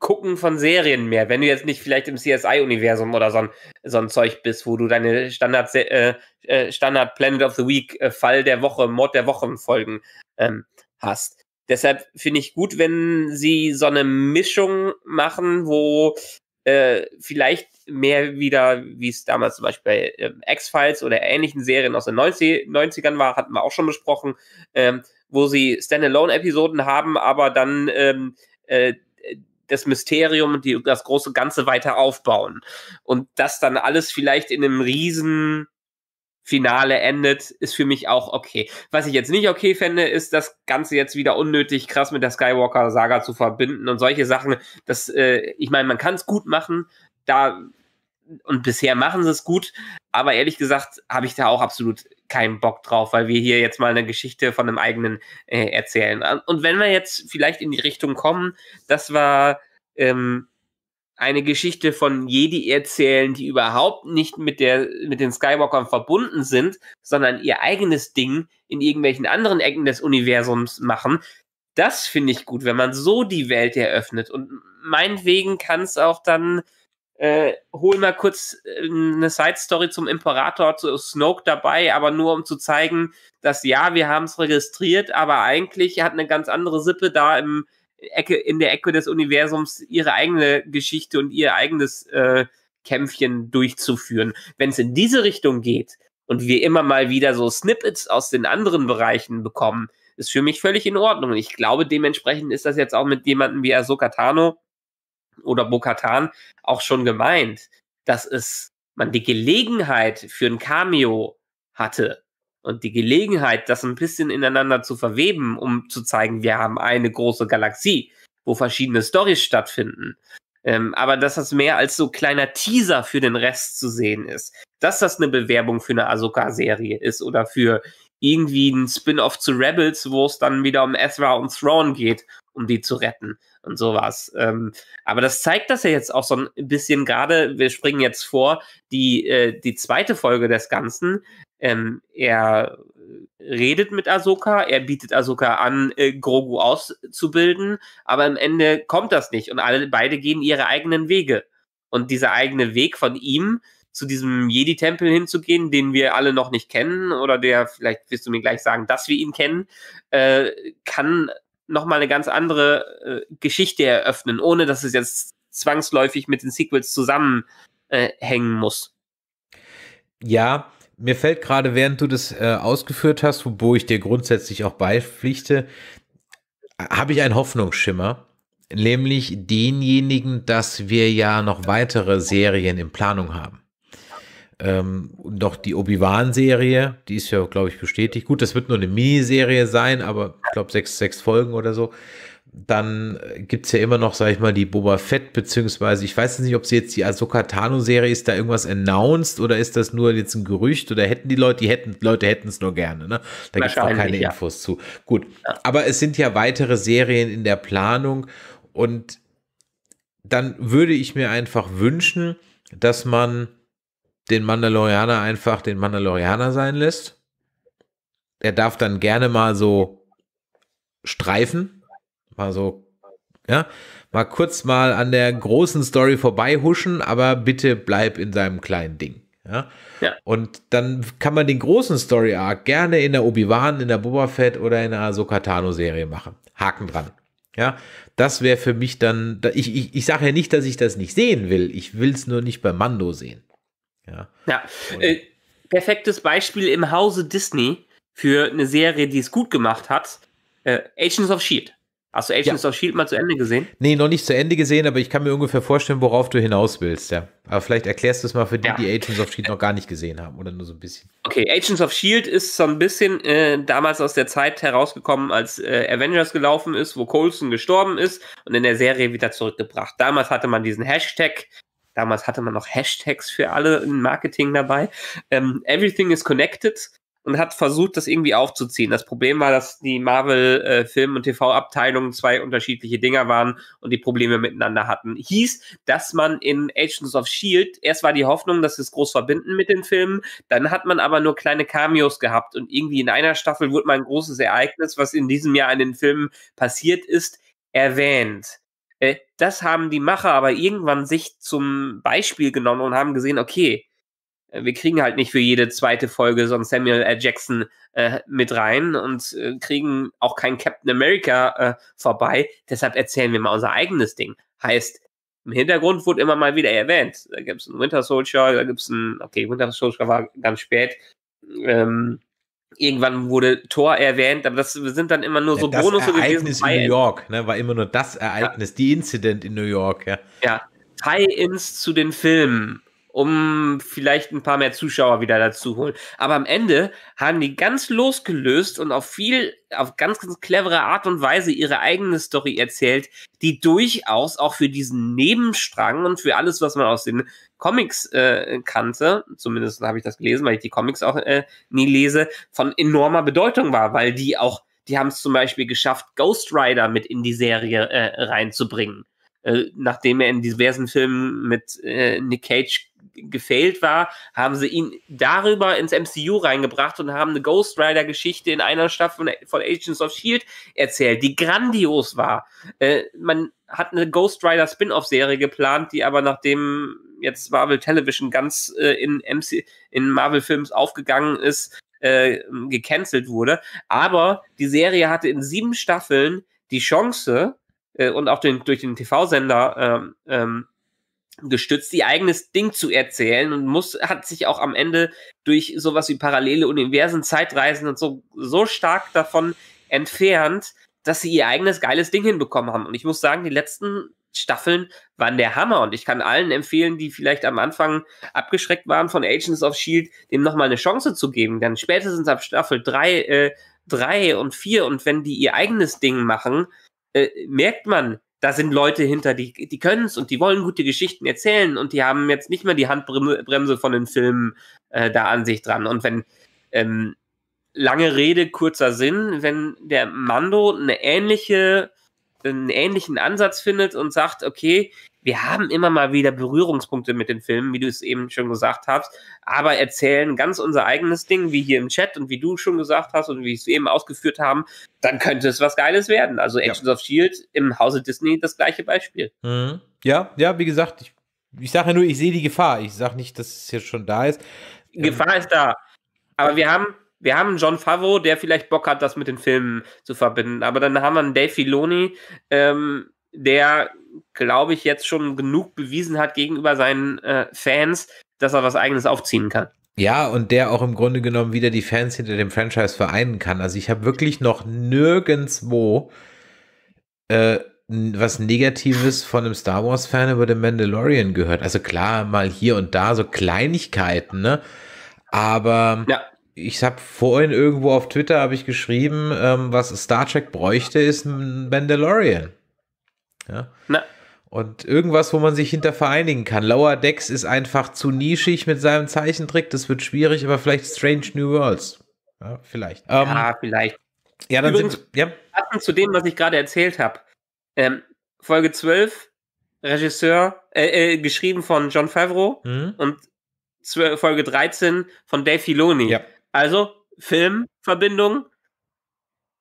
Gucken von Serien mehr. Wenn du jetzt nicht vielleicht im CSI-Universum oder so ein, so ein Zeug bist, wo du deine Standard, äh, äh, Standard Planet of the Week, äh, Fall der Woche, Mord der Wochen Folgen ähm, hast. Deshalb finde ich gut, wenn sie so eine Mischung machen, wo äh, vielleicht mehr wieder, wie es damals zum Beispiel bei ähm, X-Files oder ähnlichen Serien aus den 90, ern war, hatten wir auch schon besprochen, ähm, wo sie Standalone-Episoden haben, aber dann ähm, äh, das Mysterium und die, das große Ganze weiter aufbauen. Und das dann alles vielleicht in einem riesen Finale endet, ist für mich auch okay. Was ich jetzt nicht okay fände, ist das Ganze jetzt wieder unnötig krass mit der Skywalker-Saga zu verbinden und solche Sachen. Das, äh, ich meine, man kann es gut machen. Da und bisher machen sie es gut, aber ehrlich gesagt habe ich da auch absolut keinen Bock drauf, weil wir hier jetzt mal eine Geschichte von einem eigenen äh, erzählen. Und wenn wir jetzt vielleicht in die Richtung kommen, das war ähm, eine Geschichte von Jedi erzählen, die überhaupt nicht mit, der, mit den Skywalkern verbunden sind, sondern ihr eigenes Ding in irgendwelchen anderen Ecken des Universums machen. Das finde ich gut, wenn man so die Welt eröffnet. Und meinetwegen kann es auch dann äh, hol mal kurz äh, eine Side-Story zum Imperator, zu Snoke dabei, aber nur um zu zeigen, dass ja, wir haben es registriert, aber eigentlich hat eine ganz andere Sippe da im Ecke, in der Ecke des Universums ihre eigene Geschichte und ihr eigenes äh, Kämpfchen durchzuführen. Wenn es in diese Richtung geht und wir immer mal wieder so Snippets aus den anderen Bereichen bekommen, ist für mich völlig in Ordnung. Ich glaube, dementsprechend ist das jetzt auch mit jemandem wie Ahsoka Tano oder Bokatan auch schon gemeint, dass es man die Gelegenheit für ein Cameo hatte und die Gelegenheit, das ein bisschen ineinander zu verweben, um zu zeigen, wir haben eine große Galaxie, wo verschiedene Storys stattfinden. Ähm, aber dass das mehr als so kleiner Teaser für den Rest zu sehen ist, dass das eine Bewerbung für eine Ahsoka-Serie ist oder für irgendwie ein Spin-off zu Rebels, wo es dann wieder um Ezra und Thrawn geht, um die zu retten und sowas. Ähm, aber das zeigt das ja jetzt auch so ein bisschen gerade. Wir springen jetzt vor die äh, die zweite Folge des Ganzen. Ähm, er redet mit Ahsoka, er bietet Ahsoka an, äh, Grogu auszubilden, aber am Ende kommt das nicht und alle beide gehen ihre eigenen Wege. Und dieser eigene Weg von ihm zu diesem Jedi-Tempel hinzugehen, den wir alle noch nicht kennen, oder der, vielleicht wirst du mir gleich sagen, dass wir ihn kennen, äh, kann nochmal eine ganz andere äh, Geschichte eröffnen, ohne dass es jetzt zwangsläufig mit den Sequels zusammenhängen äh, muss. Ja, mir fällt gerade, während du das äh, ausgeführt hast, wo ich dir grundsätzlich auch beipflichte, habe ich einen Hoffnungsschimmer, nämlich denjenigen, dass wir ja noch weitere Serien in Planung haben. Ähm, noch die Obi-Wan-Serie, die ist ja, glaube ich, bestätigt. Gut, das wird nur eine Miniserie sein, aber ich glaube, sechs, sechs Folgen oder so. Dann äh, gibt es ja immer noch, sage ich mal, die Boba Fett, beziehungsweise ich weiß nicht, ob sie jetzt die Ahsoka Tano-Serie ist, da irgendwas announced oder ist das nur jetzt ein Gerücht oder hätten die Leute, die hätten, Leute hätten es nur gerne, ne? Da gibt es auch keine ja. Infos zu. Gut, ja. aber es sind ja weitere Serien in der Planung und dann würde ich mir einfach wünschen, dass man den Mandalorianer einfach den Mandalorianer sein lässt. Er darf dann gerne mal so streifen, mal so, ja, mal kurz mal an der großen Story vorbeihuschen, aber bitte bleib in seinem kleinen Ding. Ja? ja. Und dann kann man den großen Story Arc gerne in der Obi-Wan, in der Boba Fett oder in der Sokatano Serie machen. Haken dran. Ja, das wäre für mich dann, ich, ich, ich sage ja nicht, dass ich das nicht sehen will. Ich will es nur nicht bei Mando sehen. Ja. ja. Äh, perfektes Beispiel im Hause Disney für eine Serie, die es gut gemacht hat. Äh, Agents of Shield. Hast du Agents ja. of Shield mal zu Ende gesehen? Nee, noch nicht zu Ende gesehen, aber ich kann mir ungefähr vorstellen, worauf du hinaus willst, ja. Aber vielleicht erklärst du es mal für die, ja. die Agents of Shield noch gar nicht gesehen haben oder nur so ein bisschen. Okay, Agents of Shield ist so ein bisschen äh, damals aus der Zeit herausgekommen, als äh, Avengers gelaufen ist, wo Colson gestorben ist und in der Serie wieder zurückgebracht. Damals hatte man diesen Hashtag Damals hatte man noch Hashtags für alle im Marketing dabei. Ähm, Everything is connected und hat versucht, das irgendwie aufzuziehen. Das Problem war, dass die Marvel-Film- äh, und TV-Abteilungen zwei unterschiedliche Dinger waren und die Probleme miteinander hatten. Hieß, dass man in Agents of Shield, erst war die Hoffnung, dass sie es groß verbinden mit den Filmen, dann hat man aber nur kleine Cameos gehabt und irgendwie in einer Staffel wurde mal ein großes Ereignis, was in diesem Jahr in den Filmen passiert ist, erwähnt. Äh, das haben die Macher aber irgendwann sich zum Beispiel genommen und haben gesehen, okay, äh, wir kriegen halt nicht für jede zweite Folge so einen Samuel L. Jackson äh, mit rein und äh, kriegen auch keinen Captain America äh, vorbei. Deshalb erzählen wir mal unser eigenes Ding. Heißt, im Hintergrund wurde immer mal wieder erwähnt. Da gibt es einen Winter Soldier, da gibt es einen, okay, Winter Soldier war ganz spät. Ähm, irgendwann wurde Tor erwähnt, aber das sind dann immer nur so ja, Bonus gewesen. Das Ereignis in New York, ne, war immer nur das Ereignis, ja. die Incident in New York, ja. Ja, Tie-Ins zu den Filmen, um vielleicht ein paar mehr Zuschauer wieder dazu holen. Aber am Ende haben die ganz losgelöst und auf viel, auf ganz, ganz clevere Art und Weise ihre eigene Story erzählt, die durchaus auch für diesen Nebenstrang und für alles, was man aus den Comics äh, kannte, zumindest habe ich das gelesen, weil ich die Comics auch äh, nie lese, von enormer Bedeutung war, weil die auch, die haben es zum Beispiel geschafft, Ghost Rider mit in die Serie äh, reinzubringen. Äh, nachdem er in diversen Filmen mit äh, Nick Cage gefailt war, haben sie ihn darüber ins MCU reingebracht und haben eine Ghost Rider Geschichte in einer Staffel von Agents of Shield erzählt, die grandios war. Äh, man hat eine Ghost Rider Spin-off Serie geplant, die aber nachdem jetzt Marvel Television ganz äh, in MC in Marvel Films aufgegangen ist, äh, gecancelt wurde, aber die Serie hatte in sieben Staffeln die Chance, äh, und auch den, durch den TV-Sender ähm, ähm, gestützt, ihr eigenes Ding zu erzählen und muss, hat sich auch am Ende durch sowas wie parallele Universen, Zeitreisen und so, so stark davon entfernt, dass sie ihr eigenes geiles Ding hinbekommen haben. Und ich muss sagen, die letzten Staffeln waren der Hammer und ich kann allen empfehlen, die vielleicht am Anfang abgeschreckt waren von Agents of Shield, dem nochmal eine Chance zu geben. Dann spätestens ab Staffel 3, 3 äh, und 4 und wenn die ihr eigenes Ding machen, äh, merkt man, da sind Leute hinter, die, die können es und die wollen gute Geschichten erzählen und die haben jetzt nicht mehr die Handbremse von den Filmen äh, da an sich dran. Und wenn ähm, lange Rede, kurzer Sinn, wenn der Mando eine ähnliche einen ähnlichen Ansatz findet und sagt, okay, wir haben immer mal wieder Berührungspunkte mit den Filmen, wie du es eben schon gesagt hast, aber erzählen ganz unser eigenes Ding, wie hier im Chat und wie du schon gesagt hast und wie ich es eben ausgeführt haben, dann könnte es was Geiles werden. Also Agents ja. of Shield im Hause Disney das gleiche Beispiel. Mhm. Ja, ja, wie gesagt, ich, ich sage ja nur, ich sehe die Gefahr. Ich sage nicht, dass es jetzt schon da ist. Gefahr ähm, ist da. Aber wir haben wir haben John Favreau, der vielleicht Bock hat, das mit den Filmen zu verbinden. Aber dann haben wir einen Dave Filoni, ähm, der, glaube ich, jetzt schon genug bewiesen hat gegenüber seinen äh, Fans, dass er was Eigenes aufziehen kann. Ja, und der auch im Grunde genommen wieder die Fans hinter dem Franchise vereinen kann. Also ich habe wirklich noch nirgendwo äh, was Negatives von einem Star Wars-Fan über den Mandalorian gehört. Also klar, mal hier und da so Kleinigkeiten, ne? Aber ja ich habe vorhin irgendwo auf Twitter habe ich geschrieben, ähm, was Star Trek bräuchte, ist ein Mandalorian. Ja. Na. Und irgendwas, wo man sich hinter vereinigen kann. Lower Decks ist einfach zu nischig mit seinem Zeichentrick. Das wird schwierig, aber vielleicht Strange New Worlds. Ja, vielleicht. Ja, ähm, vielleicht. Ja, dann Übrigens, sind, ja. zu dem, was ich gerade erzählt habe. Ähm, Folge 12, Regisseur, äh, äh, geschrieben von John Favreau mhm. und Folge 13 von Dave Filoni. Ja. Also Filmverbindung,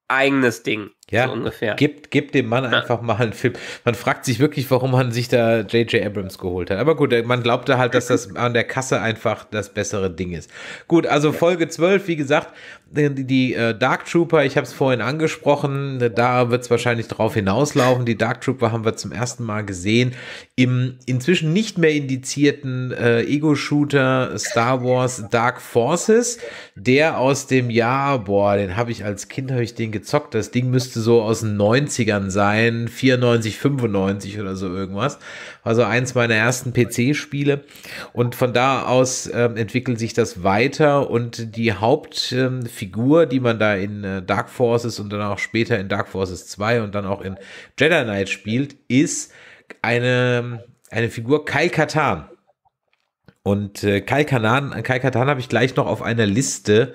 eigenes Ding. Ja, so ungefähr. Gibt, gibt dem Mann ja. einfach mal einen Film. Man fragt sich wirklich, warum man sich da J.J. Abrams geholt hat. Aber gut, äh, man glaubte halt, dass das an der Kasse einfach das bessere Ding ist. Gut, also Folge 12, wie gesagt, die, die äh, Dark Trooper, ich habe es vorhin angesprochen, äh, da wird es wahrscheinlich drauf hinauslaufen. Die Dark Trooper haben wir zum ersten Mal gesehen im inzwischen nicht mehr indizierten äh, Ego-Shooter Star Wars Dark Forces, der aus dem Jahr, boah, den habe ich als Kind, habe ich den gezockt. Das Ding müsste müsste so aus den 90ern sein, 94, 95 oder so irgendwas. War so eins meiner ersten PC-Spiele. Und von da aus äh, entwickelt sich das weiter und die Hauptfigur, ähm, die man da in äh, Dark Forces und dann auch später in Dark Forces 2 und dann auch in Jedi Knight spielt, ist eine, eine Figur Kai Katan. Und äh, Kai Kanan, Kai Katan habe ich gleich noch auf einer Liste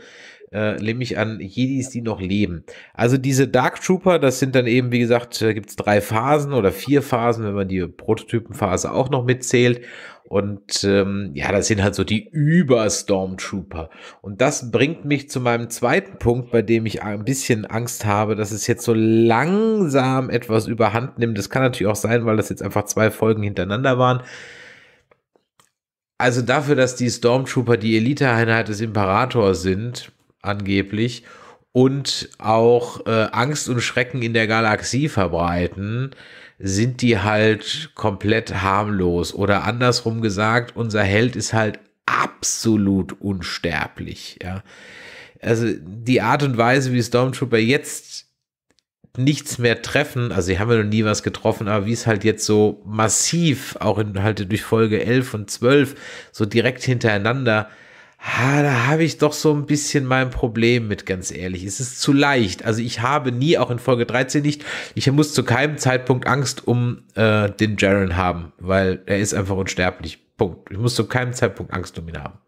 äh, nämlich an Jedis, die noch leben. Also diese Dark Trooper, das sind dann eben, wie gesagt, äh, gibt es drei Phasen oder vier Phasen, wenn man die Prototypenphase auch noch mitzählt. Und ähm, ja, das sind halt so die Über-Stormtrooper. Und das bringt mich zu meinem zweiten Punkt, bei dem ich ein bisschen Angst habe, dass es jetzt so langsam etwas überhand nimmt. Das kann natürlich auch sein, weil das jetzt einfach zwei Folgen hintereinander waren. Also dafür, dass die Stormtrooper die Eliteeinheit des Imperators sind, angeblich und auch äh, Angst und Schrecken in der Galaxie verbreiten, sind die halt komplett harmlos. Oder andersrum gesagt, unser Held ist halt absolut unsterblich. Ja. Also die Art und Weise, wie Stormtrooper jetzt nichts mehr treffen, also sie haben ja noch nie was getroffen, aber wie es halt jetzt so massiv, auch in, halt durch Folge 11 und 12, so direkt hintereinander ha, da habe ich doch so ein bisschen mein Problem mit, ganz ehrlich. Es ist zu leicht. Also ich habe nie, auch in Folge 13 nicht, ich muss zu keinem Zeitpunkt Angst um äh, den Jaren haben, weil er ist einfach unsterblich. Punkt. Ich muss zu keinem Zeitpunkt Angst um ihn haben.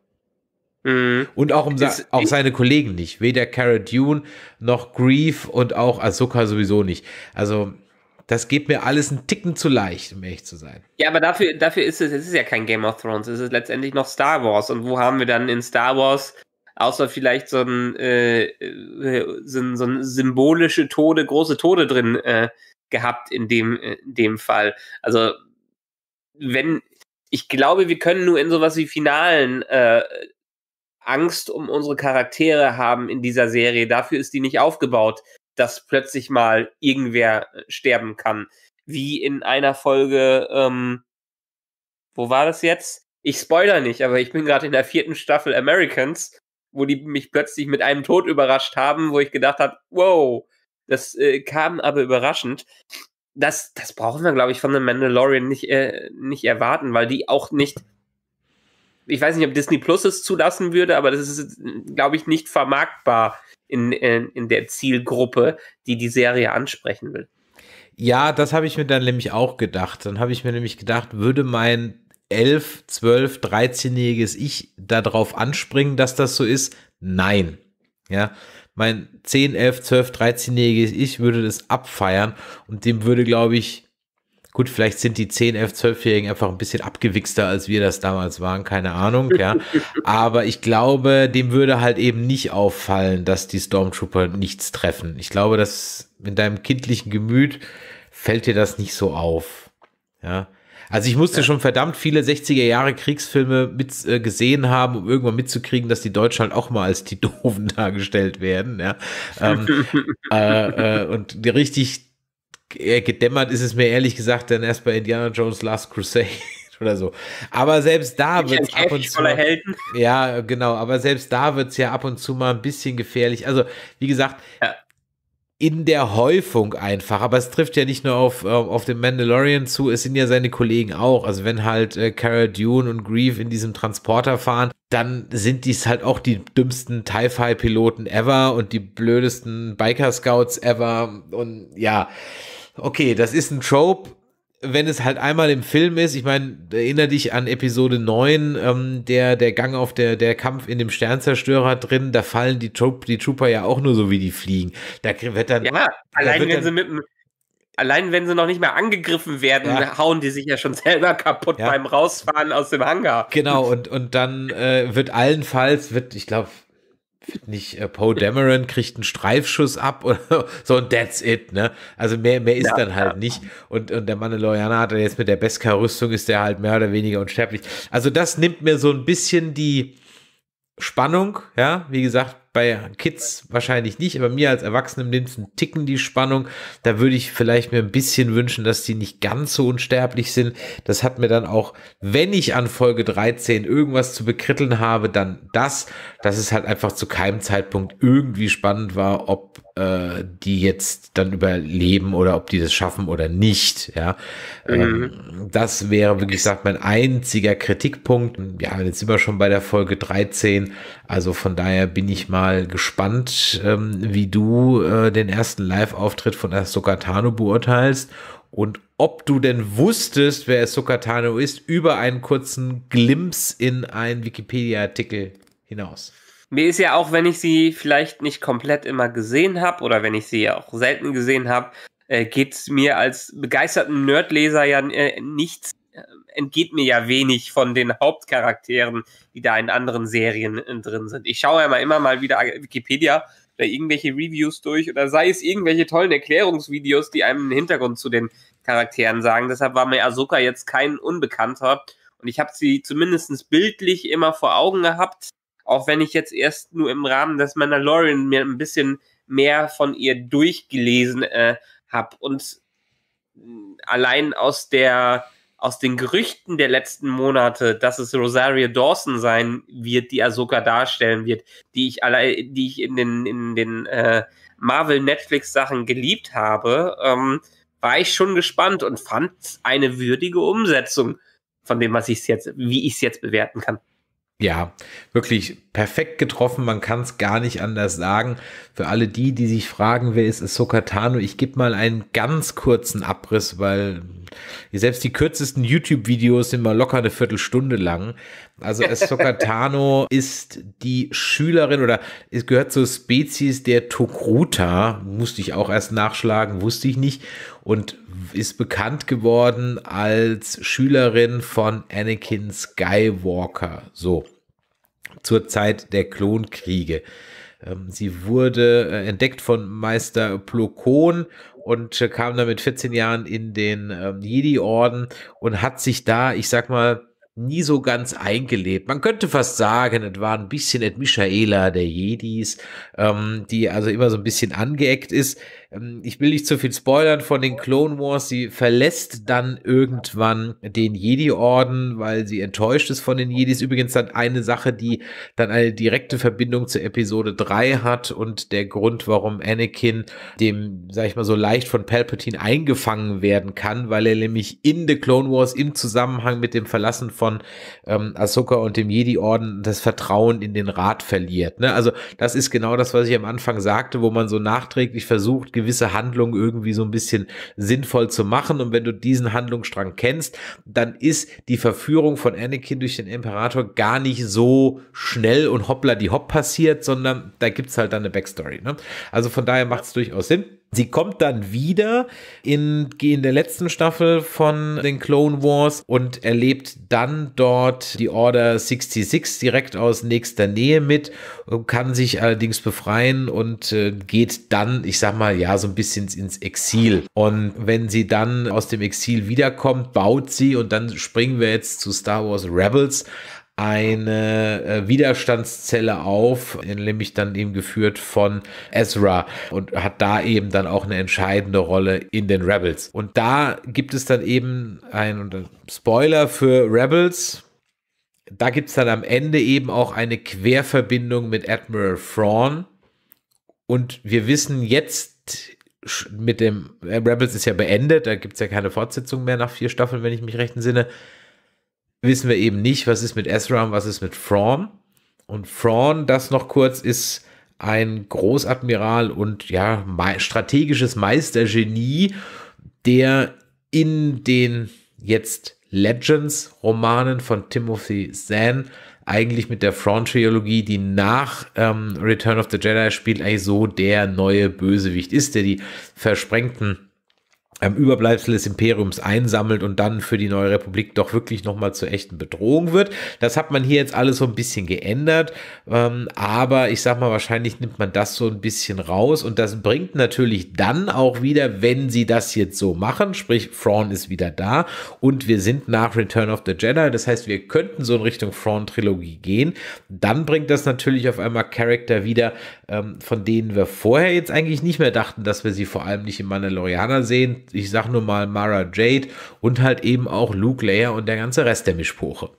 Mhm. Und auch um ist, auch seine Kollegen nicht. Weder Cara Dune noch Grief und auch Ahsoka sowieso nicht. Also das geht mir alles einen Ticken zu leicht, um ehrlich zu sein. Ja, aber dafür, dafür ist es, es ist ja kein Game of Thrones, es ist letztendlich noch Star Wars. Und wo haben wir dann in Star Wars, außer vielleicht so ein, äh, äh so, so ein symbolische Tode, große Tode drin äh, gehabt in dem, äh, in dem Fall? Also, wenn, ich glaube, wir können nur in sowas wie Finalen äh, Angst um unsere Charaktere haben in dieser Serie. Dafür ist die nicht aufgebaut dass plötzlich mal irgendwer äh, sterben kann. Wie in einer Folge, ähm, wo war das jetzt? Ich spoiler nicht, aber ich bin gerade in der vierten Staffel Americans, wo die mich plötzlich mit einem Tod überrascht haben, wo ich gedacht habe, wow, das äh, kam aber überraschend. Das, das brauchen wir, glaube ich, von The Mandalorian nicht, äh, nicht erwarten, weil die auch nicht ich weiß nicht, ob Disney Plus es zulassen würde, aber das ist, äh, glaube ich, nicht vermarktbar in, in, äh, in der Zielgruppe, die die Serie ansprechen will. Ja, das habe ich mir dann nämlich auch gedacht. Dann habe ich mir nämlich gedacht, würde mein 11, 12, 13-jähriges Ich darauf anspringen, dass das so ist? Nein. Ja, mein 10, 11, 12, 13-jähriges Ich würde das abfeiern und dem würde, glaube ich, Gut, vielleicht sind die 10, 11, 12-Jährigen einfach ein bisschen abgewichster, als wir das damals waren, keine Ahnung, ja. Aber ich glaube, dem würde halt eben nicht auffallen, dass die Stormtrooper nichts treffen. Ich glaube, dass in deinem kindlichen Gemüt fällt dir das nicht so auf, ja. Also ich musste ja. schon verdammt viele 60er Jahre Kriegsfilme mit äh, gesehen haben, um irgendwann mitzukriegen, dass die Deutschen halt auch mal als die Doofen dargestellt werden. Ja? Ähm, äh, äh, und richtig äh, gedämmert ist es mir ehrlich gesagt dann erst bei Indiana Jones Last Crusade oder so. Aber selbst da wird es ab und zu. Helden. Ja, genau. Aber selbst da wird es ja ab und zu mal ein bisschen gefährlich. Also, wie gesagt, ja. in der Häufung einfach. Aber es trifft ja nicht nur auf, ähm, auf den Mandalorian zu, es sind ja seine Kollegen auch. Also, wenn halt äh, Cara Dune und Grief in diesem Transporter fahren, dann sind dies halt auch die dümmsten TIE-Fi-Piloten ever und die blödesten Biker-Scouts ever. Und ja okay, das ist ein Trope, wenn es halt einmal im Film ist, ich meine, erinnere dich an Episode 9, ähm, der, der Gang auf der, der Kampf in dem Sternzerstörer drin, da fallen die, Troop, die Trooper ja auch nur so wie die fliegen. Da wird dann. Ja, da allein wenn dann, sie mit dem allein wenn sie noch nicht mehr angegriffen werden, ja. hauen die sich ja schon selber kaputt ja. beim Rausfahren aus dem Hangar. Genau, und, und dann äh, wird allenfalls, wird, ich glaube, nicht, äh, Poe Dameron kriegt einen Streifschuss ab oder so und that's it, ne? Also mehr, mehr ist ja, dann halt ja. nicht. Und, und der Mandalorianer hat er jetzt mit der Beskar-Rüstung ist der halt mehr oder weniger unsterblich. Also das nimmt mir so ein bisschen die Spannung, ja, wie gesagt, bei Kids wahrscheinlich nicht, aber mir als Erwachsenem nimmt es einen Ticken die Spannung. Da würde ich vielleicht mir ein bisschen wünschen, dass die nicht ganz so unsterblich sind. Das hat mir dann auch, wenn ich an Folge 13 irgendwas zu bekritteln habe, dann das, dass es halt einfach zu keinem Zeitpunkt irgendwie spannend war, ob äh, die jetzt dann überleben oder ob die das schaffen oder nicht. Ja, ähm, mhm. das wäre, wie gesagt, mein einziger Kritikpunkt. Ja, jetzt sind wir schon bei der Folge 13. Also von daher bin ich mal gespannt, ähm, wie du äh, den ersten Live-Auftritt von Ahsoka Tano beurteilst und ob du denn wusstest, wer Ahsoka Tano ist, über einen kurzen Glimps in einen Wikipedia-Artikel hinaus. Mir ist ja auch, wenn ich sie vielleicht nicht komplett immer gesehen habe oder wenn ich sie auch selten gesehen habe, äh, geht es mir als begeisterten Nerdleser ja äh, nichts, äh, entgeht mir ja wenig von den Hauptcharakteren, die da in anderen Serien äh, drin sind. Ich schaue ja mal immer mal wieder Wikipedia oder irgendwelche Reviews durch oder sei es irgendwelche tollen Erklärungsvideos, die einem einen Hintergrund zu den Charakteren sagen. Deshalb war mir Ahsoka jetzt kein Unbekannter. Und ich habe sie zumindest bildlich immer vor Augen gehabt. Auch wenn ich jetzt erst nur im Rahmen des Mandalorian mir ein bisschen mehr von ihr durchgelesen äh, habe. Und mm, allein aus der aus den Gerüchten der letzten Monate, dass es Rosario Dawson sein wird, die Ahsoka darstellen wird, die ich alle, die ich in den in den äh, Marvel Netflix Sachen geliebt habe, ähm, war ich schon gespannt und fand eine würdige Umsetzung von dem, was ich jetzt, wie ich es jetzt bewerten kann ja, wirklich perfekt getroffen. Man kann es gar nicht anders sagen. Für alle die, die sich fragen, wer ist Ahsoka Tano, ich gebe mal einen ganz kurzen Abriss, weil selbst die kürzesten YouTube-Videos sind mal locker eine Viertelstunde lang. Also Ahsoka Tano ist die Schülerin oder es gehört zur Spezies der Tokruta. Musste ich auch erst nachschlagen, wusste ich nicht und ist bekannt geworden als Schülerin von Anakin Skywalker. So, zur Zeit der Klonkriege. Ähm, sie wurde äh, entdeckt von Meister Plo Koon und äh, kam dann mit 14 Jahren in den ähm, Jedi-Orden und hat sich da, ich sag mal, nie so ganz eingelebt. Man könnte fast sagen, es war ein bisschen et Michaela der Jedis, ähm, die also immer so ein bisschen angeeckt ist. Ähm, ich will nicht zu viel spoilern von den Clone Wars. Sie verlässt dann irgendwann den Jedi-Orden, weil sie enttäuscht ist von den Jedis. Übrigens dann eine Sache, die dann eine direkte Verbindung zu Episode 3 hat und der Grund, warum Anakin dem, sag ich mal, so leicht von Palpatine eingefangen werden kann, weil er nämlich in The Clone Wars im Zusammenhang mit dem Verlassen von ähm, Ahsoka und dem Jedi-Orden das Vertrauen in den Rat verliert. Ne? Also, das ist genau das, was ich am Anfang sagte, wo man so nachträglich versucht, gewisse Handlung irgendwie so ein bisschen sinnvoll zu machen. Und wenn du diesen Handlungsstrang kennst, dann ist die Verführung von Anakin durch den Imperator gar nicht so schnell und hoppla die hopp passiert, sondern da gibt es halt dann eine Backstory. Ne? Also von daher macht es durchaus Sinn. Sie kommt dann wieder in, in der letzten Staffel von den Clone Wars und erlebt dann dort die Order 66 direkt aus nächster Nähe mit, kann sich allerdings befreien und äh, geht dann, ich sag mal, ja, so ein bisschen ins Exil. Und wenn sie dann aus dem Exil wiederkommt, baut sie und dann springen wir jetzt zu Star Wars Rebels eine äh, Widerstandszelle auf, nämlich dann eben geführt von Ezra und hat da eben dann auch eine entscheidende Rolle in den Rebels. Und da gibt es dann eben ein äh, Spoiler für Rebels. Da gibt es dann am Ende eben auch eine Querverbindung mit Admiral Thrawn. Und wir wissen jetzt mit dem äh, Rebels ist ja beendet, da gibt es ja keine Fortsetzung mehr nach vier Staffeln, wenn ich mich recht entsinne wissen wir eben nicht, was ist mit Ezra was ist mit Fraun. Und Fraun, das noch kurz, ist ein Großadmiral und ja, strategisches Meistergenie, der in den jetzt Legends-Romanen von Timothy Zahn eigentlich mit der fraun trilogie die nach ähm, Return of the Jedi spielt, eigentlich so der neue Bösewicht ist, der die versprengten ähm, Überbleibsel des Imperiums einsammelt und dann für die neue Republik doch wirklich nochmal zur echten Bedrohung wird. Das hat man hier jetzt alles so ein bisschen geändert, ähm, aber ich sag mal, wahrscheinlich nimmt man das so ein bisschen raus und das bringt natürlich dann auch wieder, wenn sie das jetzt so machen, sprich, Thrawn ist wieder da und wir sind nach Return of the Jedi, das heißt, wir könnten so in Richtung Thrawn-Trilogie gehen, dann bringt das natürlich auf einmal Charakter wieder, ähm, von denen wir vorher jetzt eigentlich nicht mehr dachten, dass wir sie vor allem nicht im Mandalorianer sehen, ich sag nur mal Mara Jade und halt eben auch Luke Leia und der ganze Rest der Mischpoche.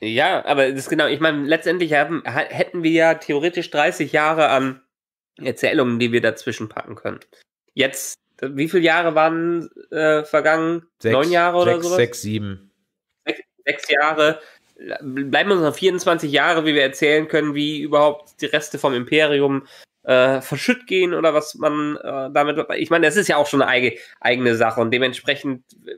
Ja, aber das ist genau, ich meine, letztendlich haben, hätten wir ja theoretisch 30 Jahre an ähm, Erzählungen, die wir dazwischen packen können. Jetzt, wie viele Jahre waren äh, vergangen? Sechs, Neun Jahre oder so? Sechs, sieben. Sechs, sechs Jahre. Bleiben uns noch 24 Jahre, wie wir erzählen können, wie überhaupt die Reste vom Imperium äh, verschütt gehen oder was man äh, damit. Ich meine, das ist ja auch schon eine eige, eigene Sache und dementsprechend äh,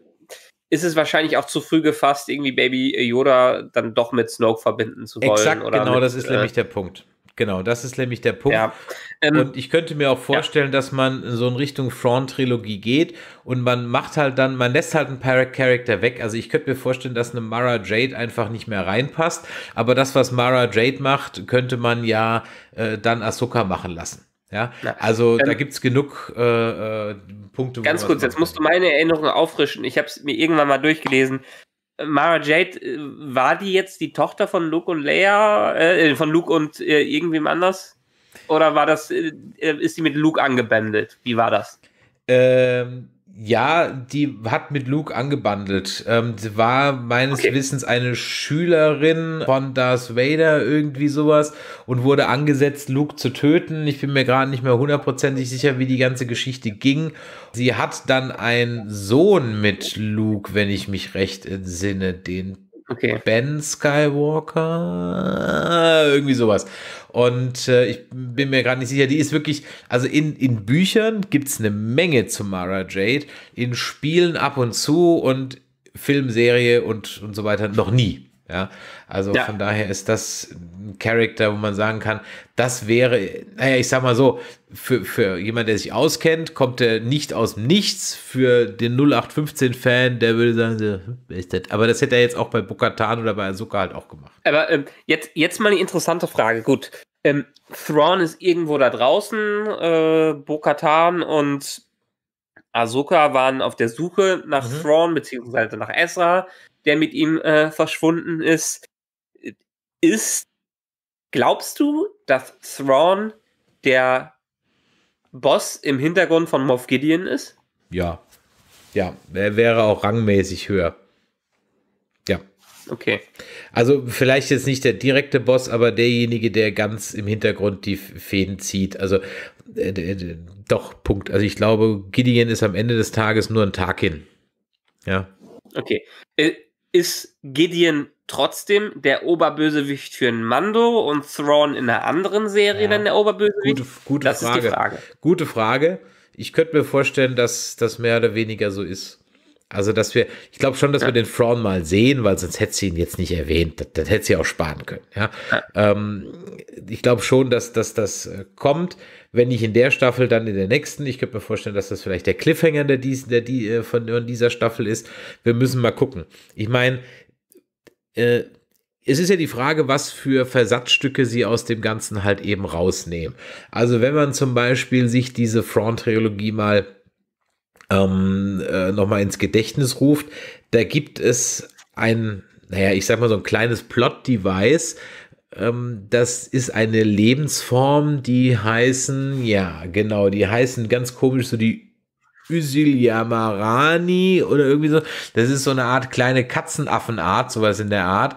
ist es wahrscheinlich auch zu früh gefasst, irgendwie Baby Yoda dann doch mit Snoke verbinden zu wollen. Exakt, genau, mit, das ist äh, nämlich der Punkt. Genau, das ist nämlich der Punkt. Ja. Ähm, und ich könnte mir auch vorstellen, ja. dass man so in Richtung Thrawn-Trilogie geht und man macht halt dann, man lässt halt einen Pirate Character weg. Also ich könnte mir vorstellen, dass eine Mara Jade einfach nicht mehr reinpasst. Aber das, was Mara Jade macht, könnte man ja äh, dann Ahsoka machen lassen. Ja, also ähm, da gibt es genug äh, äh, Punkte. Ganz kurz, jetzt musst du meine Erinnerung auffrischen. Ich habe es mir irgendwann mal durchgelesen. Mara Jade, äh, war die jetzt die Tochter von Luke und Leia, äh, äh, von Luke und äh, irgendwem anders? Oder war das, äh, äh ist sie mit Luke angebändelt? Wie war das? Ähm, ja, die hat mit Luke angebandelt. Ähm, sie war meines okay. Wissens eine Schülerin von Darth Vader, irgendwie sowas, und wurde angesetzt, Luke zu töten. Ich bin mir gerade nicht mehr hundertprozentig sicher, wie die ganze Geschichte ging. Sie hat dann einen Sohn mit Luke, wenn ich mich recht entsinne, den Okay. Ben Skywalker, irgendwie sowas. Und äh, ich bin mir gerade nicht sicher, die ist wirklich, also in, in Büchern gibt es eine Menge zu Mara Jade, in Spielen ab und zu und Filmserie und, und so weiter noch nie. Ja, also ja. von daher ist das ein Charakter, wo man sagen kann, das wäre, naja, ich sag mal so, für, für jemand, der sich auskennt, kommt er nicht aus dem Nichts. Für den 0815-Fan, der würde sagen, hm, wer ist das? Aber das hätte er jetzt auch bei Bukatan oder bei Azuka halt auch gemacht. Aber ähm, jetzt, jetzt mal eine interessante Frage. Gut, ähm, Thrawn ist irgendwo da draußen, äh, Bokatan und Ahsoka waren auf der Suche nach mhm. Thrawn beziehungsweise nach Ezra der mit ihm äh, verschwunden ist, ist, glaubst du, dass Thrawn der Boss im Hintergrund von Moff Gideon ist? Ja. Ja, er wäre auch rangmäßig höher. Ja. Okay. Also vielleicht jetzt nicht der direkte Boss, aber derjenige, der ganz im Hintergrund die Fäden zieht. Also äh, äh, doch, Punkt. Also ich glaube, Gideon ist am Ende des Tages nur ein Tag hin. Ja. Okay. Äh, ist Gideon trotzdem der Oberbösewicht für einen Mando und Thrawn in einer anderen Serie ja. dann der Oberbösewicht? Gute, gute das Frage. Frage. Gute Frage. Ich könnte mir vorstellen, dass das mehr oder weniger so ist. Also, dass wir, ich glaube schon, dass ja. wir den Thrawn mal sehen, weil sonst hätte sie ihn jetzt nicht erwähnt. Das, das hätte sie auch sparen können. Ja? ja. Ähm, ich glaube schon, dass, dass das äh, kommt. Wenn nicht in der Staffel, dann in der nächsten. Ich könnte mir vorstellen, dass das vielleicht der Cliffhanger der dies, der, die, äh, von, von dieser Staffel ist. Wir müssen mal gucken. Ich meine, äh, es ist ja die Frage, was für Versatzstücke sie aus dem Ganzen halt eben rausnehmen. Also wenn man zum Beispiel sich diese Front-Trilogie mal ähm, äh, nochmal ins Gedächtnis ruft. Da gibt es ein, naja, ich sag mal so ein kleines Plot-Device. Ähm, das ist eine Lebensform, die heißen, ja, genau, die heißen ganz komisch so die Ysilyamarani oder irgendwie so. Das ist so eine Art kleine Katzenaffenart, sowas in der Art.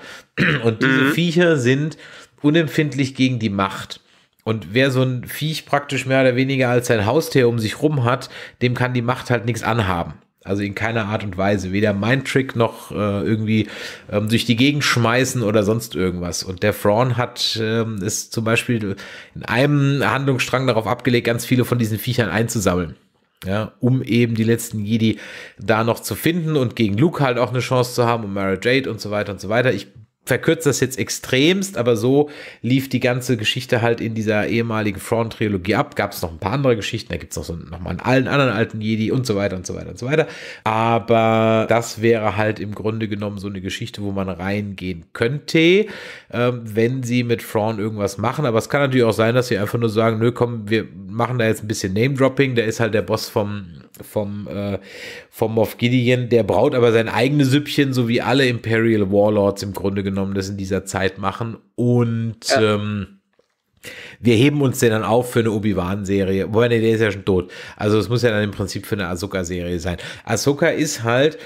Und diese mhm. Viecher sind unempfindlich gegen die Macht. Und wer so ein Viech praktisch mehr oder weniger als sein Haustier um sich rum hat, dem kann die Macht halt nichts anhaben. Also in keiner Art und Weise. Weder Mindtrick noch äh, irgendwie ähm, durch die Gegend schmeißen oder sonst irgendwas. Und der Fraun hat ähm, zum Beispiel in einem Handlungsstrang darauf abgelegt, ganz viele von diesen Viechern einzusammeln. Ja, um eben die letzten Jedi da noch zu finden und gegen Luke halt auch eine Chance zu haben und Mara Jade und so weiter und so weiter. Ich verkürzt das jetzt extremst, aber so lief die ganze Geschichte halt in dieser ehemaligen Thrawn-Trilogie ab. Gab es noch ein paar andere Geschichten, da gibt es noch, so, noch mal in allen anderen alten Jedi und so weiter und so weiter und so weiter. Aber das wäre halt im Grunde genommen so eine Geschichte, wo man reingehen könnte, ähm, wenn sie mit Thrawn irgendwas machen. Aber es kann natürlich auch sein, dass sie einfach nur sagen, nö, komm, wir machen da jetzt ein bisschen Name-Dropping, Der ist halt der Boss vom vom, äh, vom Moff Gideon. Der braut aber sein eigenes Süppchen, so wie alle Imperial Warlords im Grunde genommen das in dieser Zeit machen. Und ja. ähm, wir heben uns den dann auf für eine Obi-Wan-Serie. Wobei, nee, der ist ja schon tot. Also es muss ja dann im Prinzip für eine Ahsoka-Serie sein. Ahsoka ist halt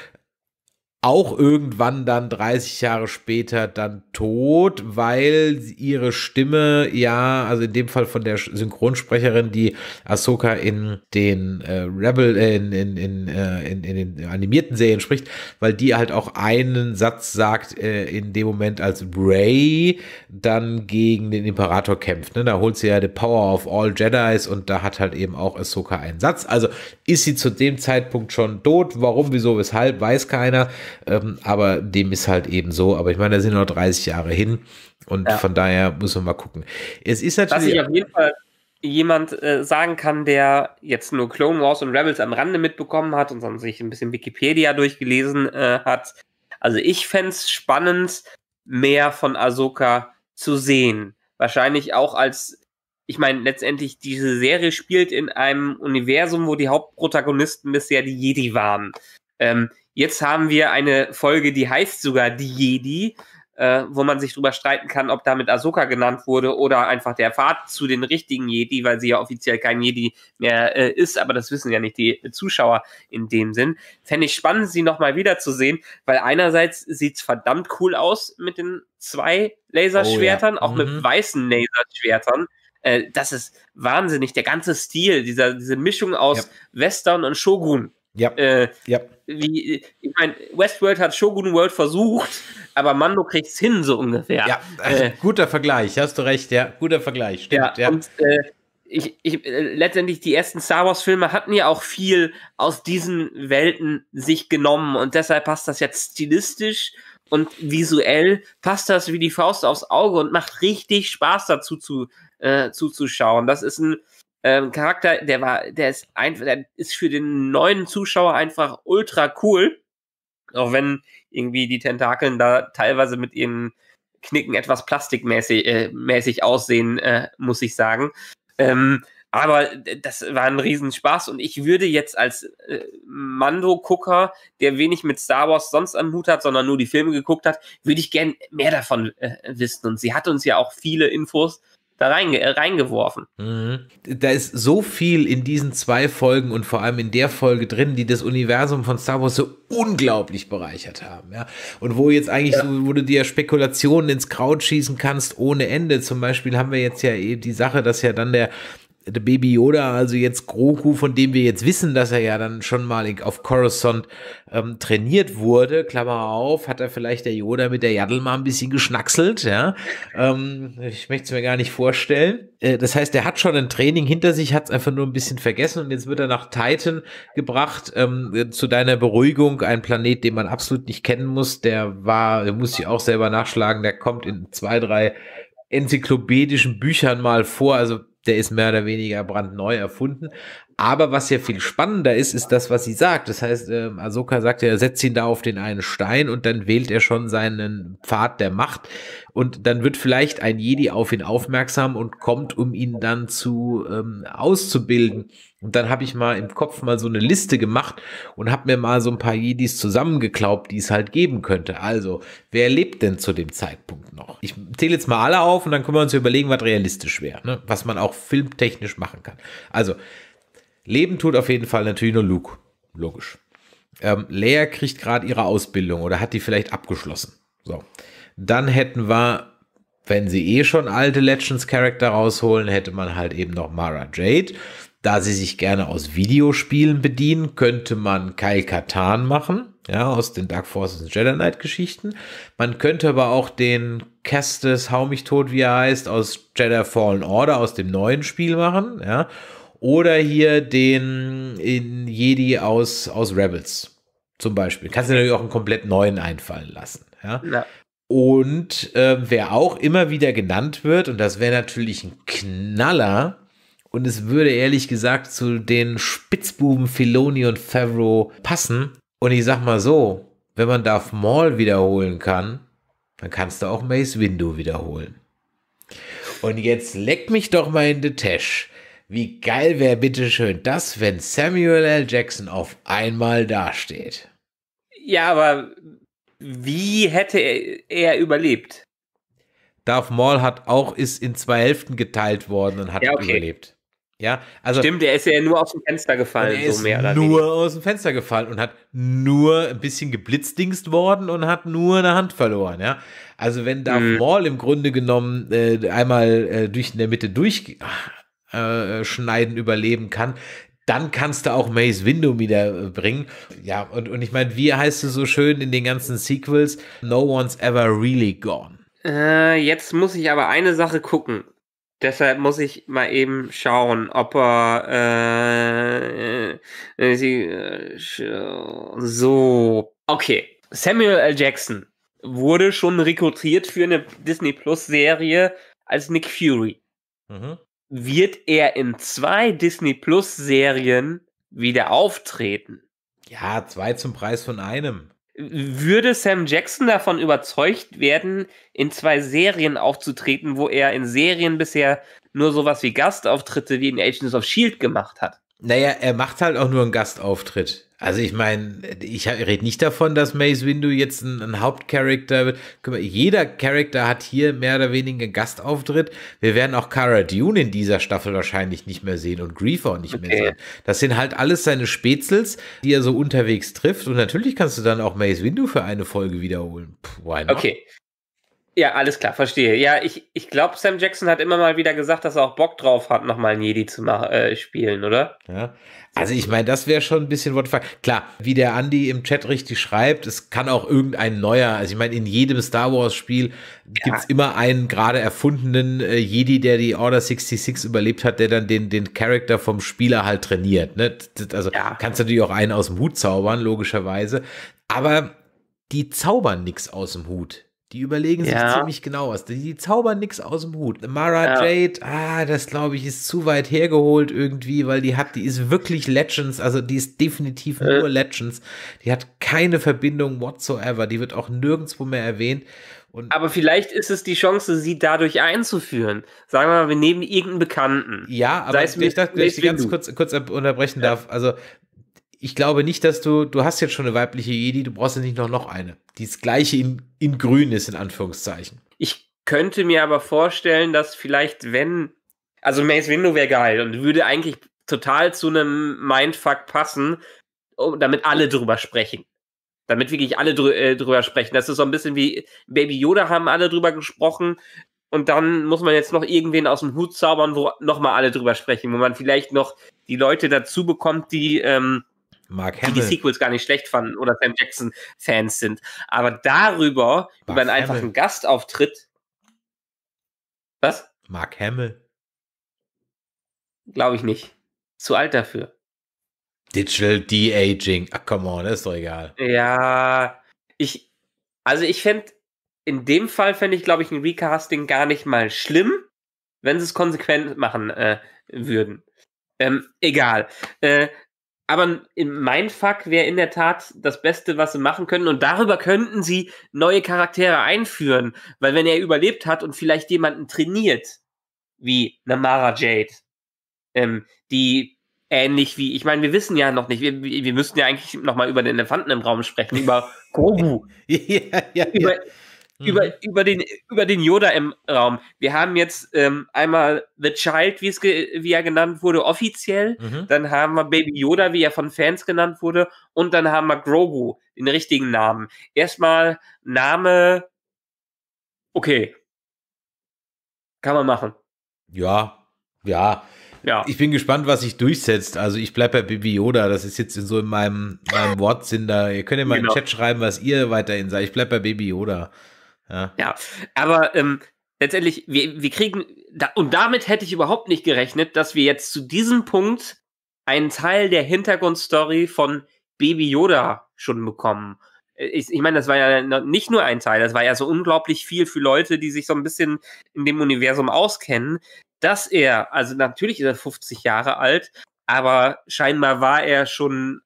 auch irgendwann dann 30 Jahre später dann tot, weil ihre Stimme ja, also in dem Fall von der Synchronsprecherin, die Ahsoka in den äh, Rebel, äh, in, in, in, äh, in, in, den animierten Serien spricht, weil die halt auch einen Satz sagt äh, in dem Moment, als Ray dann gegen den Imperator kämpft. Ne? Da holt sie ja The Power of All Jedis und da hat halt eben auch Ahsoka einen Satz. Also ist sie zu dem Zeitpunkt schon tot. Warum, wieso, weshalb, weiß keiner. Ähm, aber dem ist halt eben so. Aber ich meine, da sind noch 30 Jahre hin und ja. von daher muss man mal gucken. Es ist natürlich. Dass ich auf jeden Fall jemand äh, sagen kann, der jetzt nur Clone Wars und Rebels am Rande mitbekommen hat und dann sich ein bisschen Wikipedia durchgelesen äh, hat. Also ich fände es spannend, mehr von Ahsoka zu sehen. Wahrscheinlich auch als ich meine, letztendlich, diese Serie spielt in einem Universum, wo die Hauptprotagonisten bisher die Jedi waren. Ähm, Jetzt haben wir eine Folge, die heißt sogar Die Jedi, äh, wo man sich drüber streiten kann, ob damit Ahsoka genannt wurde oder einfach der Pfad zu den richtigen Jedi, weil sie ja offiziell kein Jedi mehr äh, ist, aber das wissen ja nicht die Zuschauer in dem Sinn. Fände ich spannend, sie nochmal wiederzusehen, weil einerseits sieht's verdammt cool aus mit den zwei Laserschwertern, oh, ja. auch mhm. mit weißen Laserschwertern Äh, das ist wahnsinnig. Der ganze Stil, dieser, diese Mischung aus ja. Western und Shogun, ja. Äh, ja. Wie, ich meine, Westworld hat Shogun World versucht, aber Mando kriegt es hin, so ungefähr. Ja, äh, äh, guter Vergleich, hast du recht, ja, guter Vergleich, stimmt. Ja, ja. Und, äh, ich, ich, äh, letztendlich die ersten Star Wars Filme hatten ja auch viel aus diesen Welten sich genommen und deshalb passt das jetzt stilistisch und visuell passt das wie die Faust aufs Auge und macht richtig Spaß dazu zu äh, zuzuschauen. Das ist ein ähm, Charakter, der war, der ist einfach, der ist für den neuen Zuschauer einfach ultra cool. Auch wenn irgendwie die Tentakeln da teilweise mit ihren Knicken etwas plastikmäßig äh, mäßig aussehen, äh, muss ich sagen. Ähm, aber das war ein Riesenspaß und ich würde jetzt als äh, Mando-Gucker, der wenig mit Star Wars sonst am Hut hat, sondern nur die Filme geguckt hat, würde ich gern mehr davon äh, wissen. Und sie hat uns ja auch viele Infos da reinge äh, reingeworfen. Mhm. Da ist so viel in diesen zwei Folgen und vor allem in der Folge drin, die das Universum von Star Wars so unglaublich bereichert haben. Ja? Und wo jetzt eigentlich, ja. so, wo du dir Spekulationen ins Kraut schießen kannst ohne Ende. Zum Beispiel haben wir jetzt ja eben eh die Sache, dass ja dann der der Baby Yoda, also jetzt Grogu, von dem wir jetzt wissen, dass er ja dann schon mal auf Coruscant ähm, trainiert wurde, Klammer auf, hat er vielleicht der Yoda mit der Yaddle mal ein bisschen geschnackselt, ja. Ähm, ich möchte es mir gar nicht vorstellen. Äh, das heißt, er hat schon ein Training hinter sich, hat es einfach nur ein bisschen vergessen und jetzt wird er nach Titan gebracht. Ähm, zu deiner Beruhigung, ein Planet, den man absolut nicht kennen muss, der war, muss ich auch selber nachschlagen, der kommt in zwei, drei enzyklopädischen Büchern mal vor, also der ist mehr oder weniger brandneu erfunden. Aber was ja viel spannender ist, ist das, was sie sagt. Das heißt, äh, Ahsoka sagt ja, er setzt ihn da auf den einen Stein und dann wählt er schon seinen Pfad der Macht. Und dann wird vielleicht ein Jedi auf ihn aufmerksam und kommt, um ihn dann zu ähm, auszubilden. Und dann habe ich mal im Kopf mal so eine Liste gemacht und habe mir mal so ein paar Jedis zusammengeklaubt, die es halt geben könnte. Also, wer lebt denn zu dem Zeitpunkt noch? Ich zähle jetzt mal alle auf und dann können wir uns überlegen, was realistisch wäre, ne? was man auch filmtechnisch machen kann. Also, Leben tut auf jeden Fall natürlich nur Luke. Logisch. Ähm, Leia kriegt gerade ihre Ausbildung oder hat die vielleicht abgeschlossen. So. Dann hätten wir, wenn sie eh schon alte Legends-Charakter rausholen, hätte man halt eben noch Mara Jade. Da sie sich gerne aus Videospielen bedienen, könnte man Kyle Katan machen, ja, aus den Dark Forces und Jedi Knight Geschichten. Man könnte aber auch den Castes, hau mich tot, wie er heißt, aus Jedi Fallen Order, aus dem neuen Spiel machen, ja. Oder hier den in Jedi aus, aus Rebels zum Beispiel. Kannst du natürlich auch einen komplett neuen einfallen lassen. Ja. ja. Und äh, wer auch immer wieder genannt wird, und das wäre natürlich ein Knaller, und es würde ehrlich gesagt zu den Spitzbuben Filoni und Favreau passen. Und ich sag mal so, wenn man Darth Maul wiederholen kann, dann kannst du auch Mace Windu wiederholen. Und jetzt leck mich doch mal in die Tash. Wie geil wäre bitteschön das, wenn Samuel L. Jackson auf einmal dasteht? Ja, aber wie hätte er, er überlebt? Darth Maul hat auch, ist in zwei Hälften geteilt worden und hat ja, okay. überlebt. Ja, also Stimmt, der ist ja nur aus dem Fenster gefallen, so mehr oder Nur nicht. aus dem Fenster gefallen und hat nur ein bisschen geblitzdingst worden und hat nur eine Hand verloren, ja. Also wenn Darth mhm. Maul im Grunde genommen äh, einmal äh, durch in der Mitte durch ach, äh, schneiden überleben kann, dann kannst du auch Maze Window wieder äh, bringen. Ja, und, und ich meine, wie heißt es so schön in den ganzen Sequels? No one's ever really gone. Äh, jetzt muss ich aber eine Sache gucken. Deshalb muss ich mal eben schauen, ob er äh, äh, äh so okay. Samuel L. Jackson wurde schon rekrutiert für eine Disney Plus Serie als Nick Fury. Mhm wird er in zwei Disney Plus Serien wieder auftreten. Ja, zwei zum Preis von einem. Würde Sam Jackson davon überzeugt werden, in zwei Serien aufzutreten, wo er in Serien bisher nur sowas wie Gastauftritte wie in Agents of Shield gemacht hat? Naja, er macht halt auch nur einen Gastauftritt. Also ich meine, ich rede nicht davon, dass Mace Windu jetzt ein, ein Hauptcharakter wird. Jeder Charakter hat hier mehr oder weniger einen Gastauftritt. Wir werden auch Cara Dune in dieser Staffel wahrscheinlich nicht mehr sehen und Grief auch nicht okay. mehr sehen. Das sind halt alles seine Spezels, die er so unterwegs trifft. Und natürlich kannst du dann auch Mace Windu für eine Folge wiederholen. Pff, okay, ja, alles klar, verstehe. Ja, ich, ich glaube, Sam Jackson hat immer mal wieder gesagt, dass er auch Bock drauf hat, nochmal einen Jedi zu äh, spielen, oder? Ja. Also ich meine, das wäre schon ein bisschen what Klar, wie der Andy im Chat richtig schreibt, es kann auch irgendein neuer, also ich meine, in jedem Star Wars-Spiel ja. es immer einen gerade erfundenen äh, Jedi, der die Order 66 überlebt hat, der dann den, den Charakter vom Spieler halt trainiert. Ne? Also ja. kannst du natürlich auch einen aus dem Hut zaubern, logischerweise. Aber die zaubern nichts aus dem Hut die überlegen ja. sich ziemlich genau was. Die, die zaubern nichts aus dem Hut. Mara ja. Jade, ah, das glaube ich, ist zu weit hergeholt irgendwie, weil die hat, die ist wirklich Legends, also die ist definitiv äh. nur Legends. Die hat keine Verbindung whatsoever. Die wird auch nirgendwo mehr erwähnt. Und aber vielleicht ist es die Chance, sie dadurch einzuführen. Sagen wir mal, wir nehmen irgendeinen Bekannten. Ja, aber Sei es ich dachte, wenn ich ganz kurz, kurz unterbrechen ja. darf, also ich glaube nicht, dass du, du hast jetzt schon eine weibliche Jedi, du brauchst ja nicht noch, noch eine, die das gleiche in, in grün ist, in Anführungszeichen. Ich könnte mir aber vorstellen, dass vielleicht, wenn, also Mace Windu wäre geil und würde eigentlich total zu einem Mindfuck passen, damit alle drüber sprechen. Damit wirklich alle drü äh, drüber sprechen. Das ist so ein bisschen wie Baby Yoda haben alle drüber gesprochen und dann muss man jetzt noch irgendwen aus dem Hut zaubern, wo nochmal alle drüber sprechen, wo man vielleicht noch die Leute dazu bekommt, die, ähm, Mark Hamill. Die die Sequels gar nicht schlecht fanden oder Sam Jackson-Fans sind. Aber darüber, Mark über einen Hamill. einfachen Gastauftritt. Was? Mark Hamill. Glaube ich nicht. Zu alt dafür. Digital De-Aging. Ach, come on, ist doch egal. Ja, ich, also ich fände, in dem Fall fände ich, glaube ich, ein Recasting gar nicht mal schlimm, wenn sie es konsequent machen äh, würden. Ähm, egal. Äh, aber mein Fuck wäre in der Tat das Beste, was sie machen können. Und darüber könnten sie neue Charaktere einführen. Weil wenn er überlebt hat und vielleicht jemanden trainiert, wie Namara Jade, ähm, die ähnlich wie, ich meine, wir wissen ja noch nicht, wir, wir müssten ja eigentlich nochmal über den Elefanten im Raum sprechen, über Grogu. ja, ja, über, ja über, mhm. über, den, über den Yoda im Raum. Wir haben jetzt ähm, einmal The Child, wie, es wie er genannt wurde, offiziell. Mhm. Dann haben wir Baby Yoda, wie er von Fans genannt wurde. Und dann haben wir Grogu, den richtigen Namen. Erstmal Name. Okay. Kann man machen. Ja, ja. Ja. Ich bin gespannt, was sich durchsetzt. Also ich bleibe bei Baby Yoda. Das ist jetzt so in meinem, meinem Wortsinn da. Ihr könnt ja mal genau. im Chat schreiben, was ihr weiterhin sagt. Ich bleibe bei Baby Yoda. Ja, ja aber ähm, letztendlich, wir, wir kriegen, da, und damit hätte ich überhaupt nicht gerechnet, dass wir jetzt zu diesem Punkt einen Teil der Hintergrundstory von Baby Yoda schon bekommen. Äh, ich, ich meine, das war ja nicht nur ein Teil, das war ja so unglaublich viel für Leute, die sich so ein bisschen in dem Universum auskennen, dass er, also natürlich ist er 50 Jahre alt, aber scheinbar war er schon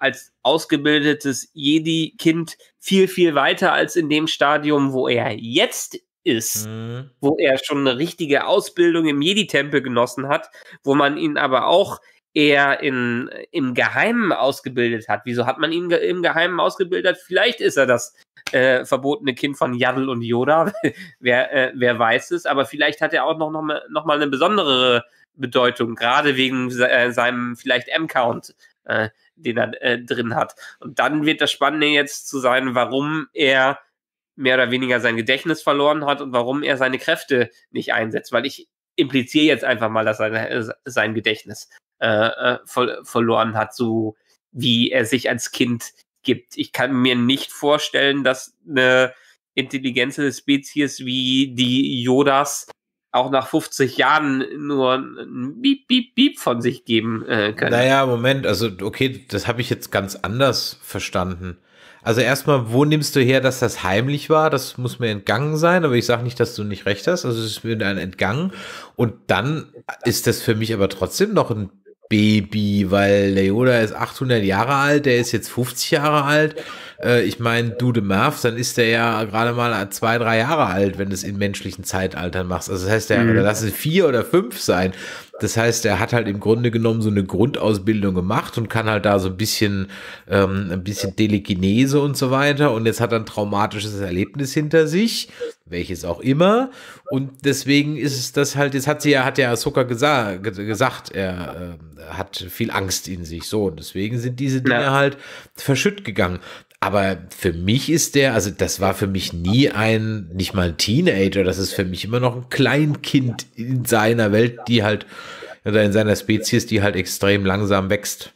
als ausgebildetes Jedi-Kind viel, viel weiter als in dem Stadium, wo er jetzt ist, mhm. wo er schon eine richtige Ausbildung im Jedi-Tempel genossen hat, wo man ihn aber auch eher in, im Geheimen ausgebildet hat. Wieso hat man ihn ge im Geheimen ausgebildet? Vielleicht ist er das äh, verbotene Kind von Yaddle und Yoda. wer, äh, wer weiß es, aber vielleicht hat er auch noch, noch, mal, noch mal eine besondere Bedeutung, gerade wegen se äh, seinem vielleicht M-Count, äh, den er äh, drin hat. Und dann wird das Spannende jetzt zu sein, warum er mehr oder weniger sein Gedächtnis verloren hat und warum er seine Kräfte nicht einsetzt. Weil ich impliziere jetzt einfach mal, dass er äh, sein Gedächtnis äh, äh ver verloren hat, so wie er sich als Kind gibt. Ich kann mir nicht vorstellen, dass eine intelligente Spezies wie die Yodas auch nach 50 Jahren nur ein Biep, Biep, Biep von sich geben äh, können. Naja, Moment, also okay, das habe ich jetzt ganz anders verstanden. Also erstmal, wo nimmst du her, dass das heimlich war? Das muss mir entgangen sein, aber ich sage nicht, dass du nicht recht hast. Also es ist mir dann entgangen. Und dann ist das für mich aber trotzdem noch ein Baby, weil der Yoda ist 800 Jahre alt, der ist jetzt 50 Jahre alt. Äh, ich meine, du de Marv, dann ist der ja gerade mal zwei, drei Jahre alt, wenn du es in menschlichen Zeitaltern machst. Also das heißt, der, mhm. oder lass es vier oder fünf sein. Das heißt, er hat halt im Grunde genommen so eine Grundausbildung gemacht und kann halt da so ein bisschen, ähm, ein bisschen Telekinese und so weiter. Und jetzt hat er ein traumatisches Erlebnis hinter sich, welches auch immer. Und deswegen ist es das halt, jetzt hat sie ja, hat ja Ahsoka gesa gesagt, er äh, hat viel Angst in sich. So, und deswegen sind diese Dinge ja. halt verschütt gegangen. Aber für mich ist der, also das war für mich nie ein, nicht mal ein Teenager, das ist für mich immer noch ein Kleinkind in seiner Welt, die halt, oder in seiner Spezies, die halt extrem langsam wächst.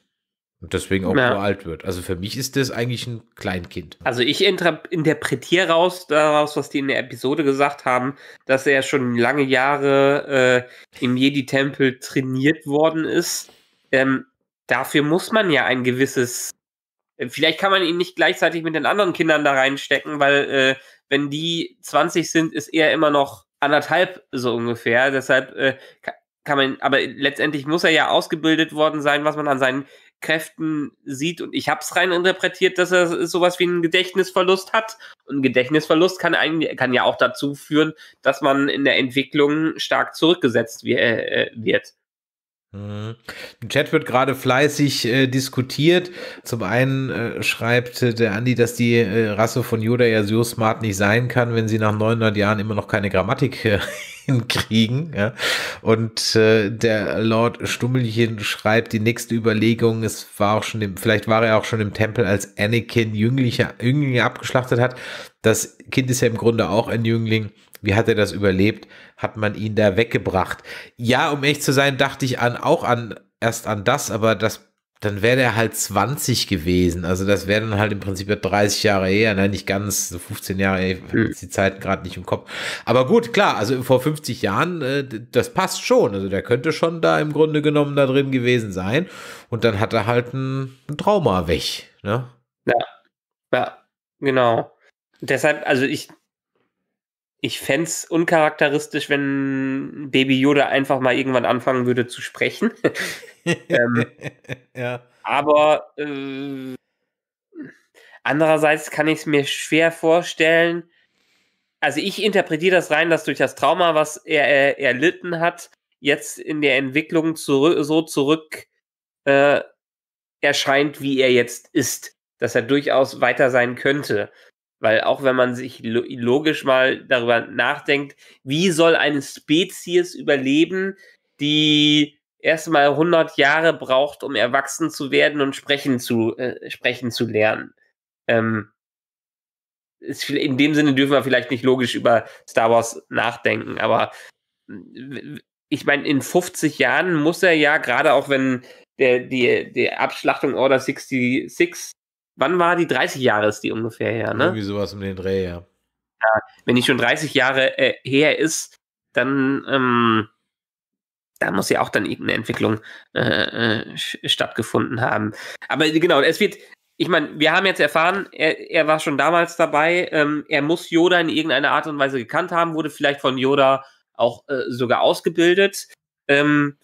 Und deswegen auch ja. alt wird. Also für mich ist das eigentlich ein Kleinkind. Also ich interpretiere raus, daraus, was die in der Episode gesagt haben, dass er schon lange Jahre äh, im Jedi-Tempel trainiert worden ist. Ähm, dafür muss man ja ein gewisses äh, vielleicht kann man ihn nicht gleichzeitig mit den anderen Kindern da reinstecken, weil äh, wenn die 20 sind, ist er immer noch anderthalb so ungefähr. Deshalb äh, kann man, aber letztendlich muss er ja ausgebildet worden sein, was man an seinen Kräften sieht. Und ich habe es rein interpretiert, dass er sowas wie einen Gedächtnisverlust hat. Und Gedächtnisverlust kann, eigentlich, kann ja auch dazu führen, dass man in der Entwicklung stark zurückgesetzt äh, äh, wird. Mhm. Im Chat wird gerade fleißig äh, diskutiert. Zum einen äh, schreibt äh, der Andi, dass die äh, Rasse von Yoda ja so smart nicht sein kann, wenn sie nach 900 Jahren immer noch keine Grammatik äh, hinkriegen. Ja. Und äh, der Lord Stummelchen schreibt, die nächste Überlegung, es war auch schon im, vielleicht war er auch schon im Tempel, als Anakin Jünglinge abgeschlachtet hat. Das Kind ist ja im Grunde auch ein Jüngling. Wie hat er das überlebt? Hat man ihn da weggebracht? Ja, um echt zu sein, dachte ich an auch an erst an das, aber das dann wäre er halt 20 gewesen. Also das wäre dann halt im Prinzip 30 Jahre her, nein, nicht ganz, so 15 Jahre, ey, hm. ist die Zeit gerade nicht im Kopf. Aber gut, klar, also vor 50 Jahren, äh, das passt schon. Also der könnte schon da im Grunde genommen da drin gewesen sein. Und dann hat er halt ein, ein Trauma weg. Ne? Ja. ja, genau. Deshalb, also ich ich fände es uncharakteristisch, wenn Baby Yoda einfach mal irgendwann anfangen würde zu sprechen. ähm, ja. Aber äh, andererseits kann ich es mir schwer vorstellen. Also ich interpretiere das rein, dass durch das Trauma, was er, er erlitten hat, jetzt in der Entwicklung zurück, so zurück äh, erscheint, wie er jetzt ist. Dass er durchaus weiter sein könnte. Weil auch wenn man sich logisch mal darüber nachdenkt, wie soll eine Spezies überleben, die erstmal 100 Jahre braucht, um erwachsen zu werden und sprechen zu, äh, sprechen zu lernen. Ähm, ist, in dem Sinne dürfen wir vielleicht nicht logisch über Star Wars nachdenken, aber ich meine, in 50 Jahren muss er ja, gerade auch wenn der, die, die Abschlachtung Order 66 wann war die? 30 Jahre ist die ungefähr her, ne? Irgendwie sowas um den Dreh, ja. ja wenn die schon 30 Jahre äh, her ist, dann, ähm, da muss ja auch dann irgendeine Entwicklung äh, äh, stattgefunden haben. Aber genau, es wird, ich meine, wir haben jetzt erfahren, er, er war schon damals dabei, ähm, er muss Yoda in irgendeiner Art und Weise gekannt haben, wurde vielleicht von Yoda auch äh, sogar ausgebildet. Ähm,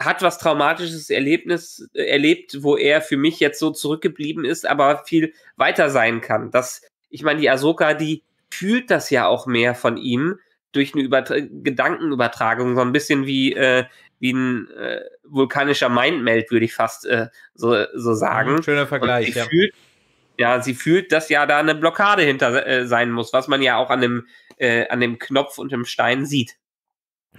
hat was Traumatisches Erlebnis äh, erlebt, wo er für mich jetzt so zurückgeblieben ist, aber viel weiter sein kann. Das, ich meine, die Ahsoka, die fühlt das ja auch mehr von ihm durch eine Übertra Gedankenübertragung, so ein bisschen wie, äh, wie ein äh, vulkanischer Mindmeld, würde ich fast äh, so, so sagen. Mhm, schöner Vergleich, ja. Fühlt, ja, sie fühlt, dass ja da eine Blockade hinter äh, sein muss, was man ja auch an dem, äh, an dem Knopf und dem Stein sieht.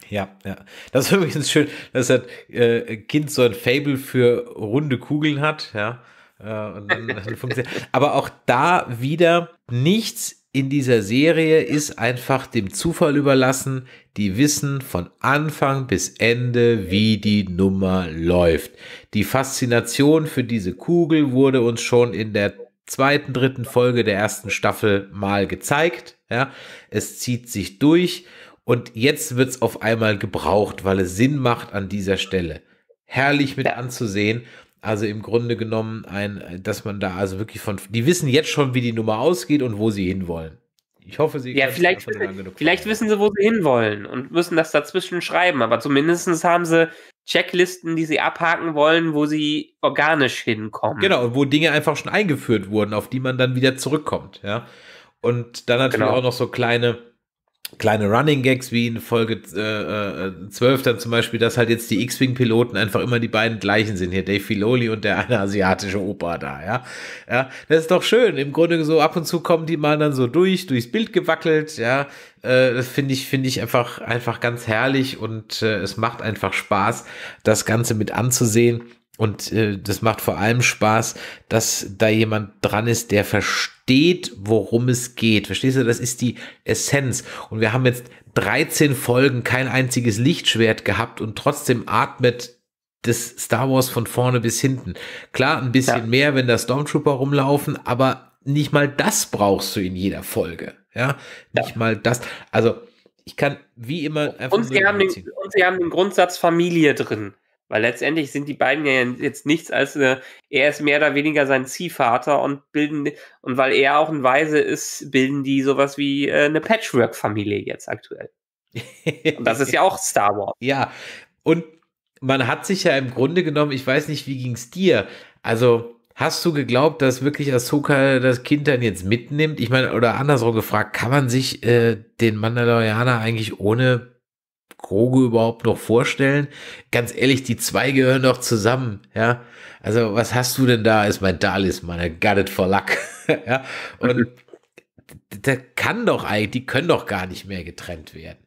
Ja, ja. Das ist übrigens schön, dass das äh, Kind so ein Fable für runde Kugeln hat, ja. Äh, dann, dann Aber auch da wieder nichts in dieser Serie ist einfach dem Zufall überlassen. Die wissen von Anfang bis Ende, wie die Nummer läuft. Die Faszination für diese Kugel wurde uns schon in der zweiten, dritten Folge der ersten Staffel mal gezeigt. Ja, es zieht sich durch. Und jetzt wird es auf einmal gebraucht, weil es Sinn macht an dieser Stelle. Herrlich mit anzusehen. Also im Grunde genommen ein, dass man da also wirklich von, die wissen jetzt schon, wie die Nummer ausgeht und wo sie hinwollen. Ich hoffe, sie ja, vielleicht, genug vielleicht wissen sie, wo sie hinwollen und müssen das dazwischen schreiben, aber zumindest haben sie Checklisten, die sie abhaken wollen, wo sie organisch hinkommen. Genau, und wo Dinge einfach schon eingeführt wurden, auf die man dann wieder zurückkommt, ja. Und dann natürlich genau. auch noch so kleine, kleine Running Gags wie in Folge äh, äh, 12 dann zum Beispiel, dass halt jetzt die X-Wing-Piloten einfach immer die beiden gleichen sind. Hier Dave Filoli und der eine asiatische Opa da, ja. Ja, das ist doch schön. Im Grunde so ab und zu kommen die mal dann so durch, durchs Bild gewackelt, ja. Äh, das finde ich, finde ich einfach, einfach ganz herrlich und äh, es macht einfach Spaß, das Ganze mit anzusehen. Und äh, das macht vor allem Spaß, dass da jemand dran ist, der versteht, worum es geht. Verstehst du, das ist die Essenz. Und wir haben jetzt 13 Folgen kein einziges Lichtschwert gehabt und trotzdem atmet das Star Wars von vorne bis hinten. Klar, ein bisschen ja. mehr, wenn da Stormtrooper rumlaufen, aber nicht mal das brauchst du in jeder Folge. Ja, ja. nicht mal das. Also, ich kann wie immer einfach. Und sie, haben den, und sie haben den Grundsatz Familie drin. Weil letztendlich sind die beiden ja jetzt nichts als eine, er ist mehr oder weniger sein Ziehvater und bilden, und weil er auch ein Weise ist, bilden die sowas wie äh, eine Patchwork-Familie jetzt aktuell. und das ist ja auch Star Wars. Ja, und man hat sich ja im Grunde genommen, ich weiß nicht, wie ging es dir? Also, hast du geglaubt, dass wirklich Ahsoka das Kind dann jetzt mitnimmt? Ich meine, oder andersrum gefragt, kann man sich äh, den Mandalorianer eigentlich ohne Grogu überhaupt noch vorstellen? Ganz ehrlich, die zwei gehören doch zusammen, ja. Also, was hast du denn da? Ist mein Dalis, meine got it for luck. ja? Und mhm. da kann doch eigentlich, die können doch gar nicht mehr getrennt werden.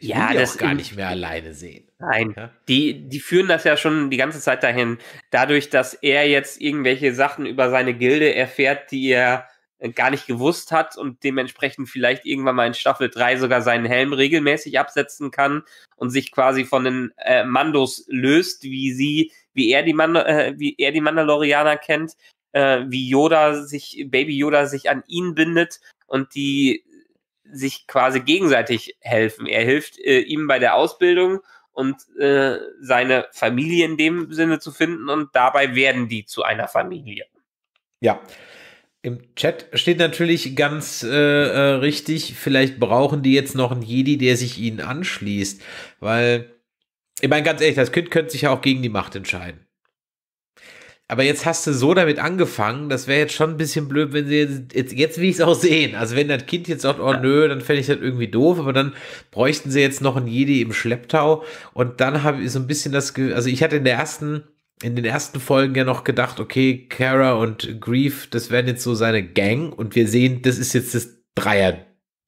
Ich ja, das auch gar nicht mehr alleine sehen. Nein, ja? die, die führen das ja schon die ganze Zeit dahin. Dadurch, dass er jetzt irgendwelche Sachen über seine Gilde erfährt, die er gar nicht gewusst hat und dementsprechend vielleicht irgendwann mal in Staffel 3 sogar seinen Helm regelmäßig absetzen kann und sich quasi von den äh, Mandos löst, wie sie, wie er die, Mando, äh, wie er die Mandalorianer kennt, äh, wie Yoda sich, Baby Yoda sich an ihn bindet und die sich quasi gegenseitig helfen. Er hilft äh, ihm bei der Ausbildung und äh, seine Familie in dem Sinne zu finden und dabei werden die zu einer Familie. Ja. Im Chat steht natürlich ganz äh, äh, richtig, vielleicht brauchen die jetzt noch einen Jedi, der sich ihnen anschließt, weil, ich meine, ganz ehrlich, das Kind könnte sich ja auch gegen die Macht entscheiden. Aber jetzt hast du so damit angefangen, das wäre jetzt schon ein bisschen blöd, wenn sie jetzt, jetzt, jetzt will ich es auch sehen. Also wenn das Kind jetzt sagt, oh nö, dann fände ich das irgendwie doof, aber dann bräuchten sie jetzt noch einen Jedi im Schlepptau und dann habe ich so ein bisschen das, Gefühl, also ich hatte in der ersten in den ersten Folgen ja noch gedacht, okay, Kara und Grief, das werden jetzt so seine Gang und wir sehen, das ist jetzt das Dreier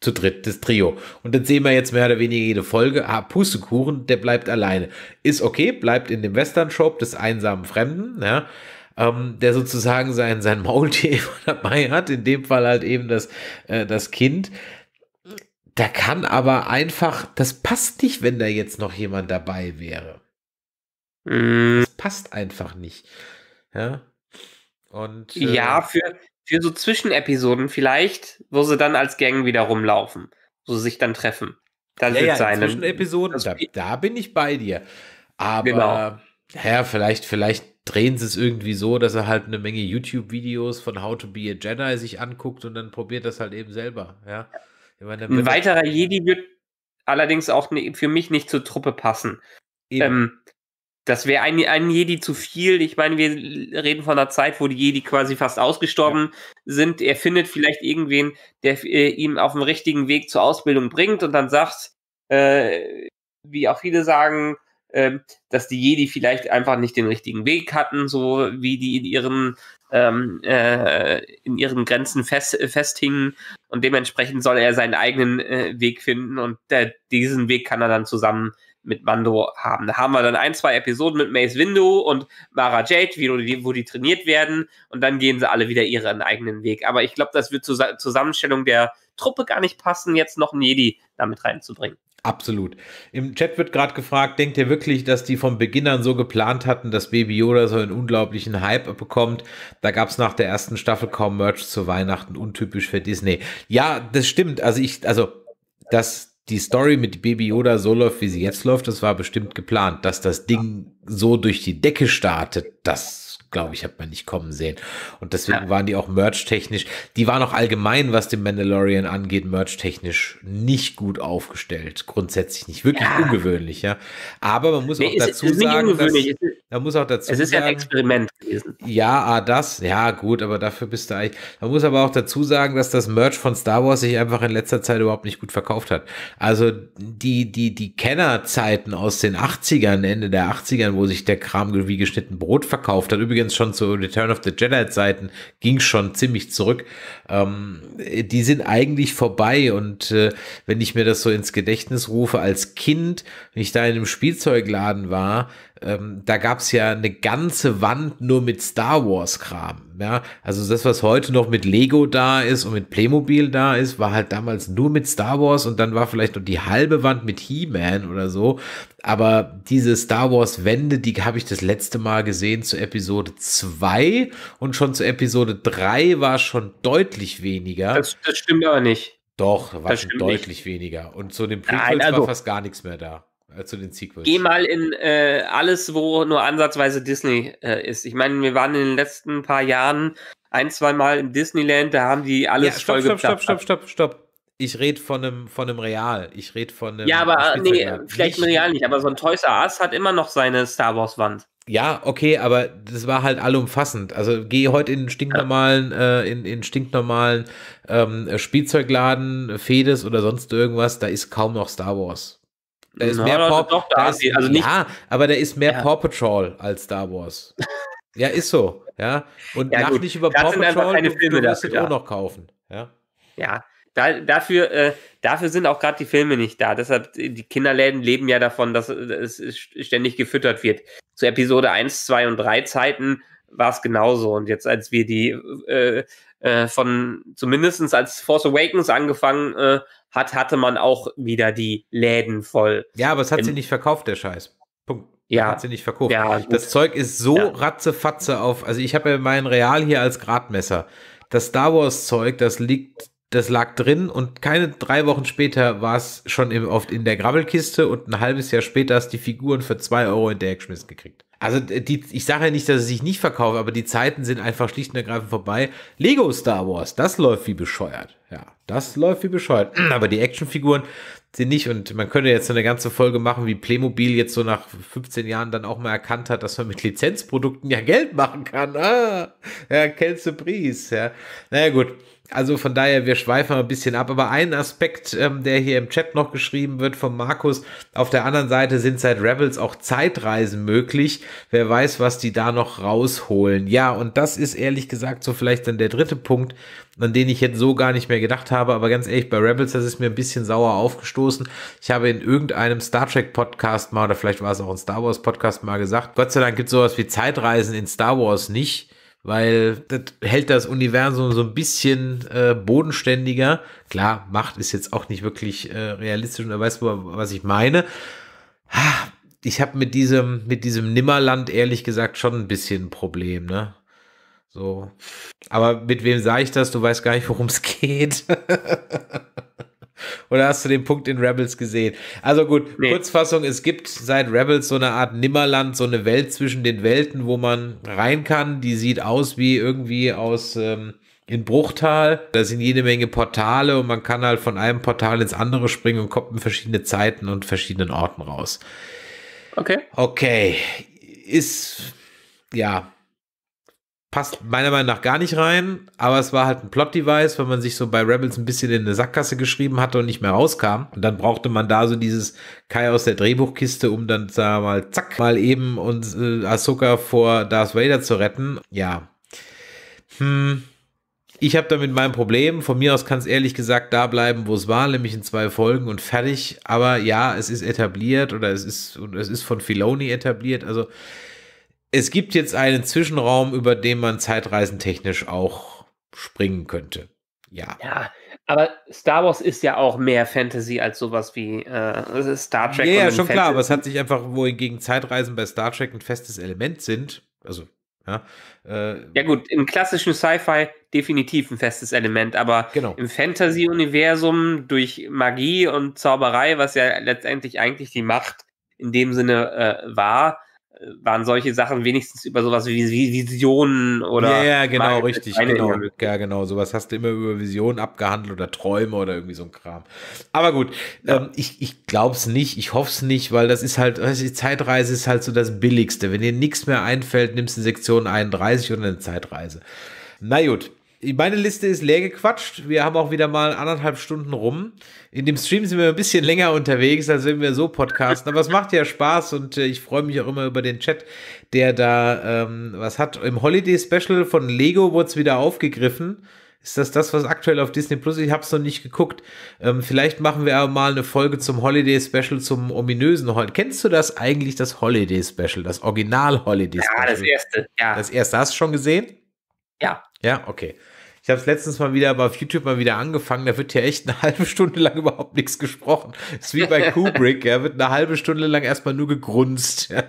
zu dritt, das Trio. Und dann sehen wir jetzt mehr oder weniger jede Folge, ah, Pustekuchen, der bleibt alleine. Ist okay, bleibt in dem Western-Shop des einsamen Fremden, ja, ähm, der sozusagen sein, sein Maultier dabei hat, in dem Fall halt eben das, äh, das Kind. Da kann aber einfach, das passt nicht, wenn da jetzt noch jemand dabei wäre. Mhm. Das passt einfach nicht. Ja. Und, äh, ja, für, für so Zwischenepisoden vielleicht, wo sie dann als Gang wieder rumlaufen, wo sie sich dann treffen. Das ja, wird ja, seine, Zwischenepisoden, da, da, bin ich bei dir. Aber, genau. ja, vielleicht, vielleicht drehen sie es irgendwie so, dass er halt eine Menge YouTube-Videos von How to be a Jedi sich anguckt und dann probiert das halt eben selber. Ja. Meine, Ein weiterer Jedi wird allerdings auch für mich nicht zur Truppe passen. Ähm, das wäre ein, ein Jedi zu viel. Ich meine, wir reden von einer Zeit, wo die Jedi quasi fast ausgestorben ja. sind. Er findet vielleicht irgendwen, der äh, ihm auf dem richtigen Weg zur Ausbildung bringt und dann sagt, äh, wie auch viele sagen, äh, dass die Jedi vielleicht einfach nicht den richtigen Weg hatten, so wie die in ihren ähm, äh, in ihren Grenzen fest, äh, festhingen und dementsprechend soll er seinen eigenen äh, Weg finden und der, diesen Weg kann er dann zusammen äh, mit Mando haben. Da haben wir dann ein, zwei Episoden mit Mace Windu und Mara Jade, wie, wo die trainiert werden und dann gehen sie alle wieder ihren eigenen Weg. Aber ich glaube, das wird zur Zusammenstellung der Truppe gar nicht passen, jetzt noch einen Jedi damit reinzubringen. Absolut. Im Chat wird gerade gefragt, denkt ihr wirklich, dass die von Beginn an so geplant hatten, dass Baby Yoda so einen unglaublichen Hype bekommt? Da gab es nach der ersten Staffel kaum Merch zu Weihnachten, untypisch für Disney. Ja, das stimmt. Also ich, also das, die Story mit Baby Yoda so läuft, wie sie jetzt läuft, das war bestimmt geplant. Dass das Ding so durch die Decke startet, das glaube ich, hat man nicht kommen sehen. Und deswegen ja. waren die auch merch-technisch, die waren auch allgemein, was den Mandalorian angeht, merch-technisch nicht gut aufgestellt. Grundsätzlich nicht. Wirklich ja. ungewöhnlich, ja. Aber man muss nee, auch ist, dazu ist sagen. Dass, man muss auch dazu es ist sagen, ja ein Experiment gewesen. Ja, ah, das, ja, gut, aber dafür bist du eigentlich. Man muss aber auch dazu sagen, dass das Merch von Star Wars sich einfach in letzter Zeit überhaupt nicht gut verkauft hat. Also die, die, die Kennerzeiten aus den 80ern, Ende der 80ern, wo sich der Kram wie geschnitten Brot verkauft hat, übrigens übrigens schon zu Return of the Jedi Zeiten, ging schon ziemlich zurück, ähm, die sind eigentlich vorbei. Und äh, wenn ich mir das so ins Gedächtnis rufe, als Kind, wenn ich da in einem Spielzeugladen war, ähm, da gab es ja eine ganze Wand nur mit Star Wars-Kram. Ja? Also das, was heute noch mit Lego da ist und mit Playmobil da ist, war halt damals nur mit Star Wars und dann war vielleicht noch die halbe Wand mit He-Man oder so. Aber diese Star Wars-Wände, die habe ich das letzte Mal gesehen zu Episode 2 und schon zu Episode 3 war schon deutlich weniger. Das, das stimmt aber nicht. Doch, war schon deutlich nicht. weniger. Und zu den Prequels Nein, also, war fast gar nichts mehr da. Äh, zu den Sequels. Geh mal in äh, alles, wo nur ansatzweise Disney äh, ist. Ich meine, wir waren in den letzten paar Jahren ein, zwei Mal im Disneyland, da haben die alles ja, stopp, voll stopp, stopp, stopp, stopp, stopp, stopp. Ich rede von einem von Real. Ich rede von einem. Ja, aber äh, nee, äh, vielleicht nicht. Real nicht, aber so ein Toys R Us hat immer noch seine Star Wars Wand. Ja, okay, aber das war halt allumfassend. Also geh heute in einen stinknormalen, äh, in, in stinknormalen ähm, Spielzeugladen, Fedes oder sonst irgendwas, da ist kaum noch Star Wars. Da ist Na, mehr Paw Patrol. Also ja, nicht. aber da ist mehr ja. Paw Patrol als Star Wars. Ja, ist so. Ja. Und ja, lach nicht über das Paw Patrol, keine Filme du wirst auch noch kaufen. Ja. Ja. Da, dafür, äh, dafür sind auch gerade die Filme nicht da. Deshalb, die Kinderläden leben ja davon, dass äh, es ständig gefüttert wird. Zu Episode 1, 2 und 3 Zeiten war es genauso. Und jetzt, als wir die äh, äh, von zumindest als Force Awakens angefangen äh, hat, hatte man auch wieder die Läden voll. Ja, aber es hat sie nicht verkauft, der Scheiß. Punkt. Ja. Hat sie nicht verkauft. Ja, das Zeug ist so ja. ratzefatze auf. Also ich habe ja mein Real hier als Gradmesser. Das Star Wars Zeug, das liegt das lag drin und keine drei Wochen später war es schon im, oft in der Grabbelkiste und ein halbes Jahr später hast die Figuren für zwei Euro in der geschmissen gekriegt. Also äh, die, ich sage ja nicht, dass es sich nicht verkauft, aber die Zeiten sind einfach schlicht und ergreifend vorbei. Lego Star Wars, das läuft wie bescheuert. Ja, das läuft wie bescheuert. Aber die Actionfiguren sind nicht und man könnte jetzt so eine ganze Folge machen, wie Playmobil jetzt so nach 15 Jahren dann auch mal erkannt hat, dass man mit Lizenzprodukten ja Geld machen kann. Ah, ja, Kelsey Priest, ja. Naja, gut also von daher, wir schweifen ein bisschen ab. Aber ein Aspekt, ähm, der hier im Chat noch geschrieben wird von Markus, auf der anderen Seite sind seit Rebels auch Zeitreisen möglich. Wer weiß, was die da noch rausholen. Ja, und das ist ehrlich gesagt so vielleicht dann der dritte Punkt, an den ich jetzt so gar nicht mehr gedacht habe. Aber ganz ehrlich, bei Rebels, das ist mir ein bisschen sauer aufgestoßen. Ich habe in irgendeinem Star Trek Podcast mal, oder vielleicht war es auch ein Star Wars Podcast mal gesagt, Gott sei Dank gibt es sowas wie Zeitreisen in Star Wars nicht weil das hält das Universum so ein bisschen äh, bodenständiger. Klar, Macht ist jetzt auch nicht wirklich äh, realistisch und da weißt du, was ich meine. Ich habe mit diesem, mit diesem Nimmerland ehrlich gesagt schon ein bisschen ein Problem, ne? So. Aber mit wem sage ich das? Du weißt gar nicht, worum es geht. Oder hast du den Punkt in Rebels gesehen? Also gut, nee. Kurzfassung, es gibt seit Rebels so eine Art Nimmerland, so eine Welt zwischen den Welten, wo man rein kann. Die sieht aus wie irgendwie aus ähm, in Bruchtal. Da sind jede Menge Portale und man kann halt von einem Portal ins andere springen und kommt in verschiedene Zeiten und verschiedenen Orten raus. Okay. Okay. Ist ja passt meiner Meinung nach gar nicht rein, aber es war halt ein Plot-Device, wenn man sich so bei Rebels ein bisschen in eine Sackgasse geschrieben hatte und nicht mehr rauskam. Und dann brauchte man da so dieses Kai aus der Drehbuchkiste, um dann, sagen wir mal, zack, mal eben und äh, Ahsoka vor Darth Vader zu retten. Ja. Hm. Ich habe damit mein Problem. Von mir aus kann es ehrlich gesagt da bleiben, wo es war, nämlich in zwei Folgen und fertig. Aber ja, es ist etabliert oder es ist, es ist von Filoni etabliert. Also es gibt jetzt einen Zwischenraum, über den man zeitreisentechnisch auch springen könnte. Ja. Ja, aber Star Wars ist ja auch mehr Fantasy als sowas wie äh, also Star Trek. Ja, ja schon Fantasy. klar, aber es hat sich einfach, wohingegen Zeitreisen bei Star Trek ein festes Element sind, also ja, äh, ja gut, im klassischen Sci-Fi definitiv ein festes Element, aber genau. im Fantasy-Universum durch Magie und Zauberei, was ja letztendlich eigentlich die Macht in dem Sinne äh, war, waren solche Sachen wenigstens über sowas wie Visionen oder. Ja, ja genau, Marketing richtig, genau. Ja, genau, sowas hast du immer über Visionen abgehandelt oder Träume oder irgendwie so ein Kram. Aber gut, ja. ähm, ich, ich glaube es nicht, ich hoffe es nicht, weil das ist halt, weißt du, Zeitreise ist halt so das Billigste. Wenn dir nichts mehr einfällt, nimmst du Sektion 31 und eine Zeitreise. Na gut. Meine Liste ist leer gequatscht. Wir haben auch wieder mal anderthalb Stunden rum. In dem Stream sind wir ein bisschen länger unterwegs, als wenn wir so podcasten. Aber es macht ja Spaß und äh, ich freue mich auch immer über den Chat, der da ähm, was hat. Im Holiday Special von Lego wurde es wieder aufgegriffen. Ist das das, was aktuell auf Disney Plus ist? Ich habe es noch nicht geguckt. Ähm, vielleicht machen wir aber mal eine Folge zum Holiday Special, zum ominösen Holiday. Kennst du das eigentlich, das Holiday Special, das Original Holiday Special? Ja, das erste, ja. Das erste, hast du schon gesehen? Ja. Ja, okay. Ich habe es letztens mal wieder auf YouTube mal wieder angefangen. Da wird ja echt eine halbe Stunde lang überhaupt nichts gesprochen. Das ist wie bei Kubrick. ja, wird eine halbe Stunde lang erstmal nur gegrunzt.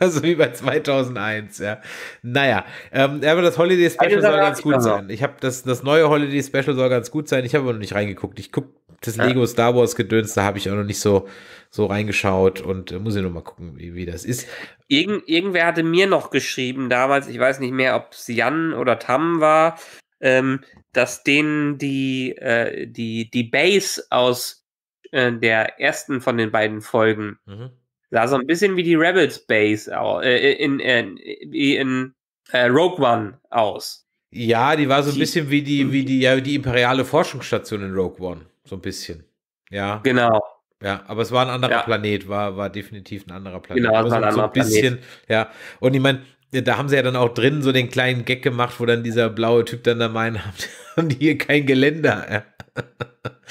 Also wie bei 2001, ja. Naja, ähm, aber das Holiday Special soll ganz gut sein. Ich habe das, das neue Holiday Special soll ganz gut sein. Ich habe aber noch nicht reingeguckt. Ich gucke das ja. Lego Star Wars Gedöns, da habe ich auch noch nicht so, so reingeschaut und äh, muss ich noch mal gucken, wie, wie das ist. Irgend, irgendwer hatte mir noch geschrieben damals, ich weiß nicht mehr, ob es Jan oder Tam war, ähm, dass denen die, äh, die, die Base aus äh, der ersten von den beiden Folgen mhm. sah so ein bisschen wie die Rebels Base äh, in, äh, in, in äh, Rogue One aus. Ja, die war so ein bisschen wie die, mhm. wie die, ja, die imperiale Forschungsstation in Rogue One. So ein bisschen. Ja. Genau. Ja, aber es war ein anderer ja. Planet, war, war definitiv ein anderer Planet. Genau, es war ein anderer so ein bisschen, Ja, und ich meine, da haben sie ja dann auch drin so den kleinen Gag gemacht, wo dann dieser blaue Typ dann da meint, haben die hier kein Geländer. Ja.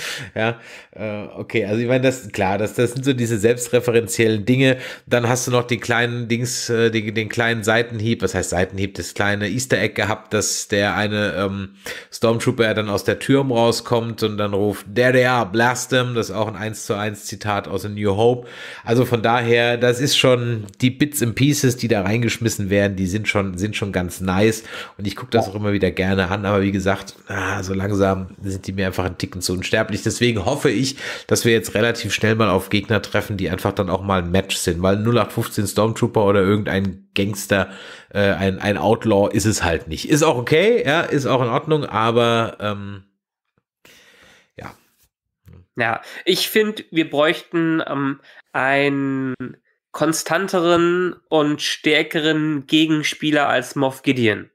ja, äh, okay, also ich meine, das klar, das, das sind so diese selbstreferenziellen Dinge. Dann hast du noch den kleinen Dings, äh, den, den kleinen Seitenhieb, was heißt Seitenhieb, das kleine Easter Egg gehabt, dass der eine ähm, Stormtrooper dann aus der Tür rauskommt und dann ruft, there they are, blast them, das ist auch ein 1 zu 1 Zitat aus A New Hope. Also von daher, das ist schon, die Bits and Pieces, die da reingeschmissen werden, die sind schon, sind schon ganz nice und ich gucke das auch immer wieder gerne an, aber wie gesagt, ah, so langsam sind die mir einfach einen Ticken zu unsterblich unsterblich. Deswegen hoffe ich, dass wir jetzt relativ schnell mal auf Gegner treffen, die einfach dann auch mal ein Match sind. Weil 0815 Stormtrooper oder irgendein Gangster, äh, ein, ein Outlaw ist es halt nicht. Ist auch okay, ja, ist auch in Ordnung, aber ähm, ja. Ja, ich finde, wir bräuchten ähm, einen konstanteren und stärkeren Gegenspieler als Moff Gideon.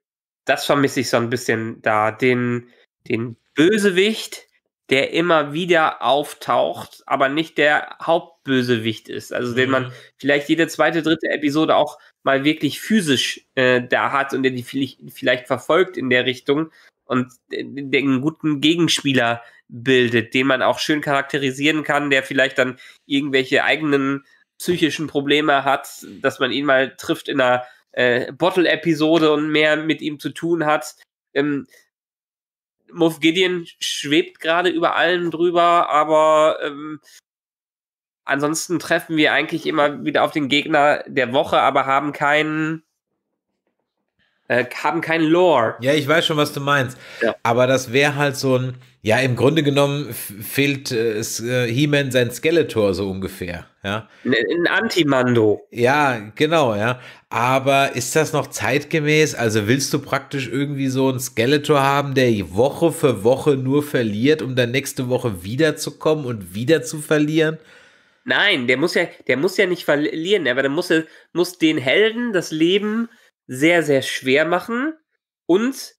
Das vermisse ich so ein bisschen da. Den, den Bösewicht, der immer wieder auftaucht, aber nicht der Hauptbösewicht ist. Also mhm. den man mhm. vielleicht jede zweite, dritte Episode auch mal wirklich physisch äh, da hat und der die vielleicht, verfolgt in der Richtung und den guten Gegenspieler bildet, den man auch schön charakterisieren kann, der vielleicht dann irgendwelche eigenen psychischen Probleme hat, dass man ihn mal trifft in einer äh, Bottle-Episode und mehr mit ihm zu tun hat. Ähm, Moff Gideon schwebt gerade über allen drüber, aber ähm, ansonsten treffen wir eigentlich immer wieder auf den Gegner der Woche, aber haben keinen äh, haben keinen Lore. Ja, ich weiß schon, was du meinst. Ja. Aber das wäre halt so ein, ja, im Grunde genommen fehlt äh, äh, He-Man sein Skeletor so ungefähr. Ja. Ein Anti-Mando. Ja, genau, ja. Aber ist das noch zeitgemäß? Also willst du praktisch irgendwie so einen Skeletor haben, der Woche für Woche nur verliert, um dann nächste Woche wiederzukommen und wieder zu verlieren? Nein, der muss ja, der muss ja nicht verlieren, aber der muss, muss den Helden das Leben sehr, sehr schwer machen und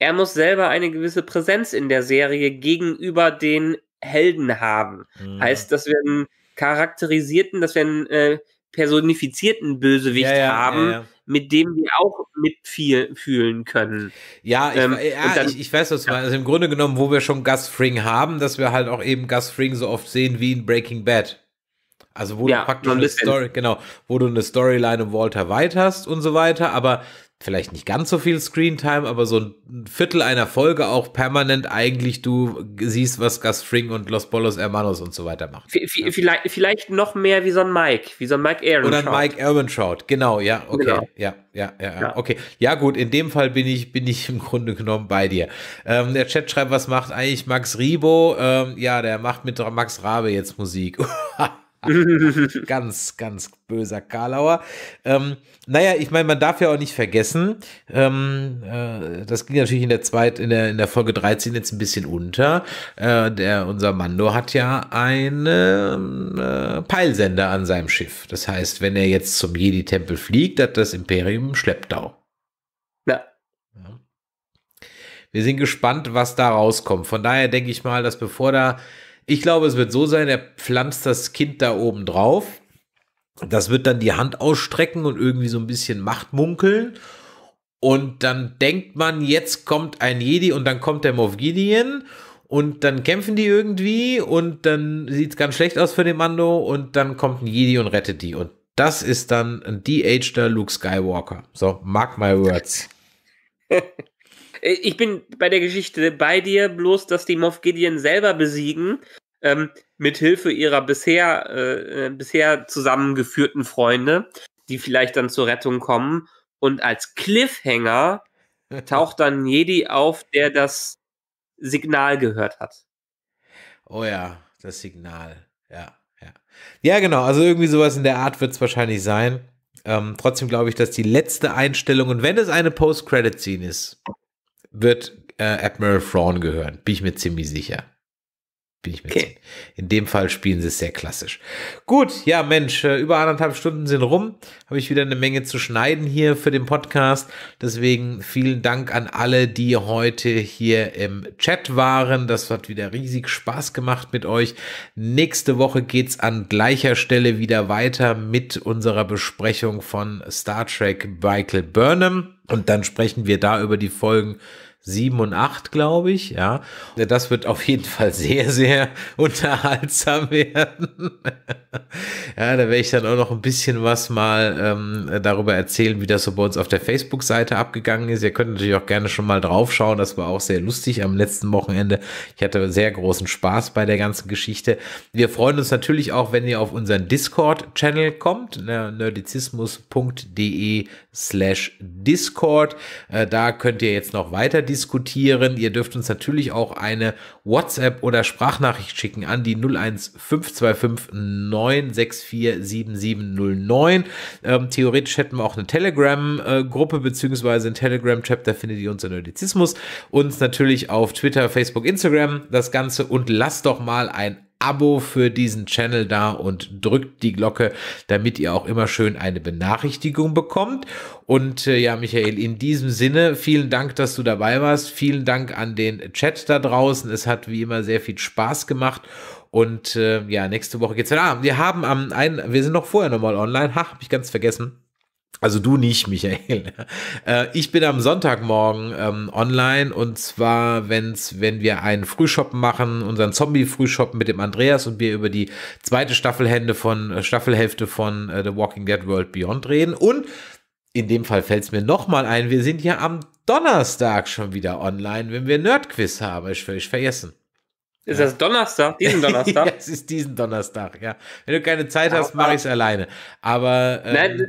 er muss selber eine gewisse Präsenz in der Serie gegenüber den Helden haben. Mhm. Heißt, das wir einen charakterisierten, dass wir einen äh, personifizierten Bösewicht ja, ja, haben, ja, mit dem wir auch mitfühlen können. Ja, ich, ähm, dann, ich, ich, weiß, was du Also im Grunde genommen, wo wir schon Gus Fring haben, dass wir halt auch eben Gus Fring so oft sehen wie in Breaking Bad. Also wo du praktisch eine Story, genau, wo du eine Storyline um Walter White hast und so weiter, aber vielleicht nicht ganz so viel Screentime, aber so ein Viertel einer Folge auch permanent eigentlich du siehst, was Gus Fring und Los Bolos Hermanos und so weiter machen. V vielleicht, vielleicht noch mehr wie so ein Mike, wie so ein Mike Aaron. Oder ein Mike Aaron Trout, genau, ja, okay, genau. Ja, ja, ja, ja, okay. Ja gut, in dem Fall bin ich, bin ich im Grunde genommen bei dir. Ähm, der Chat schreibt, was macht eigentlich Max Ribo? Ähm, ja, der macht mit Max Rabe jetzt Musik. ganz, ganz böser Karlauer. Ähm, naja, ich meine, man darf ja auch nicht vergessen, ähm, äh, das ging natürlich in der zweit, in der, in der Folge 13 jetzt ein bisschen unter. Äh, der, unser Mando hat ja einen äh, Peilsender an seinem Schiff. Das heißt, wenn er jetzt zum Jedi-Tempel fliegt, hat das Imperium einen Schlepptau. ja. Wir sind gespannt, was da rauskommt. Von daher denke ich mal, dass bevor da ich glaube, es wird so sein, er pflanzt das Kind da oben drauf. Das wird dann die Hand ausstrecken und irgendwie so ein bisschen Macht munkeln. Und dann denkt man, jetzt kommt ein Jedi und dann kommt der Moff Gideon und dann kämpfen die irgendwie und dann sieht es ganz schlecht aus für den Mando und dann kommt ein Jedi und rettet die. Und das ist dann ein de-ageder Luke Skywalker. So, mark my words. ich bin bei der Geschichte bei dir, bloß dass die Moff Gideon selber besiegen, ähm, Hilfe ihrer bisher, äh, äh, bisher zusammengeführten Freunde, die vielleicht dann zur Rettung kommen. Und als Cliffhanger taucht dann Jedi auf, der das Signal gehört hat. Oh ja, das Signal. Ja, ja. Ja, genau. Also irgendwie sowas in der Art wird es wahrscheinlich sein. Ähm, trotzdem glaube ich, dass die letzte Einstellung, und wenn es eine Post-Credit-Scene ist, wird äh, Admiral Thrawn gehören. Bin ich mir ziemlich sicher. Bin ich mir okay. In dem Fall spielen sie es sehr klassisch. Gut, ja, Mensch, äh, über anderthalb Stunden sind rum. Habe ich wieder eine Menge zu schneiden hier für den Podcast. Deswegen vielen Dank an alle, die heute hier im Chat waren. Das hat wieder riesig Spaß gemacht mit euch. Nächste Woche geht es an gleicher Stelle wieder weiter mit unserer Besprechung von Star Trek Michael Burnham. Und dann sprechen wir da über die Folgen 7 und 8, glaube ich. Ja, also das wird auf jeden Fall sehr, sehr unterhaltsam werden. ja, da werde ich dann auch noch ein bisschen was mal ähm, darüber erzählen, wie das so bei uns auf der Facebook-Seite abgegangen ist. Ihr könnt natürlich auch gerne schon mal drauf schauen. Das war auch sehr lustig am letzten Wochenende. Ich hatte sehr großen Spaß bei der ganzen Geschichte. Wir freuen uns natürlich auch, wenn ihr auf unseren Discord-Channel kommt, ne, nerdizismus.de slash Discord. Äh, da könnt ihr jetzt noch weiter diskutieren. Ihr dürft uns natürlich auch eine WhatsApp oder Sprachnachricht schicken an die 01525 964 7709. Ähm, theoretisch hätten wir auch eine Telegram-Gruppe beziehungsweise einen telegram chapter findet ihr unter Nerdizismus. Uns natürlich auf Twitter, Facebook, Instagram das Ganze und lasst doch mal ein Abo für diesen Channel da und drückt die Glocke, damit ihr auch immer schön eine Benachrichtigung bekommt. Und äh, ja, Michael, in diesem Sinne, vielen Dank, dass du dabei warst. Vielen Dank an den Chat da draußen. Es hat wie immer sehr viel Spaß gemacht. Und äh, ja, nächste Woche geht's wieder. Ah, wir haben am einen, wir sind noch vorher nochmal online. Ha, hab ich ganz vergessen. Also du nicht, Michael. Ne? Äh, ich bin am Sonntagmorgen ähm, online und zwar, wenn's, wenn wir einen Frühshoppen machen, unseren zombie frühshoppen mit dem Andreas und wir über die zweite Staffelhände von, äh, Staffelhälfte von äh, The Walking Dead World Beyond reden. Und in dem Fall fällt es mir nochmal ein, wir sind ja am Donnerstag schon wieder online, wenn wir Nerdquiz haben. Ich völlig vergessen. Ist das Donnerstag? Diesen Donnerstag? ja, es ist diesen Donnerstag, ja. Wenn du keine Zeit hast, mache ich es alleine. Aber. Ähm, Nein,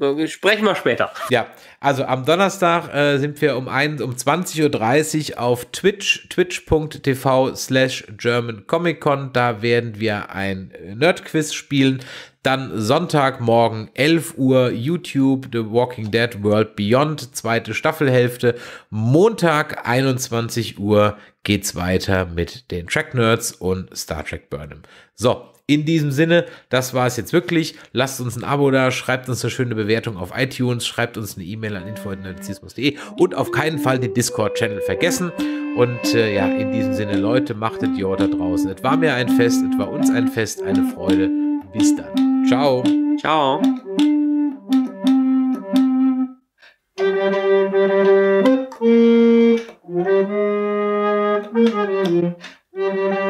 äh, sprechen wir später. Ja, also am Donnerstag äh, sind wir um, um 20.30 Uhr auf Twitch, twitch.tv slash German Comic Con. Da werden wir ein äh, Nerdquiz spielen. Dann Sonntagmorgen 11 Uhr YouTube The Walking Dead World Beyond, zweite Staffelhälfte. Montag 21 Uhr geht's weiter mit den Track Nerds und Star Trek Burnham. So, in diesem Sinne, das war es jetzt wirklich. Lasst uns ein Abo da, schreibt uns eine schöne Bewertung auf iTunes, schreibt uns eine E-Mail an info.nerdizismus.de und auf keinen Fall den Discord-Channel vergessen. Und äh, ja, in diesem Sinne, Leute, machtet ihr da draußen. Es war mir ein Fest, es war uns ein Fest, eine Freude. Bis dann. Ciao. Ciao. Thank you.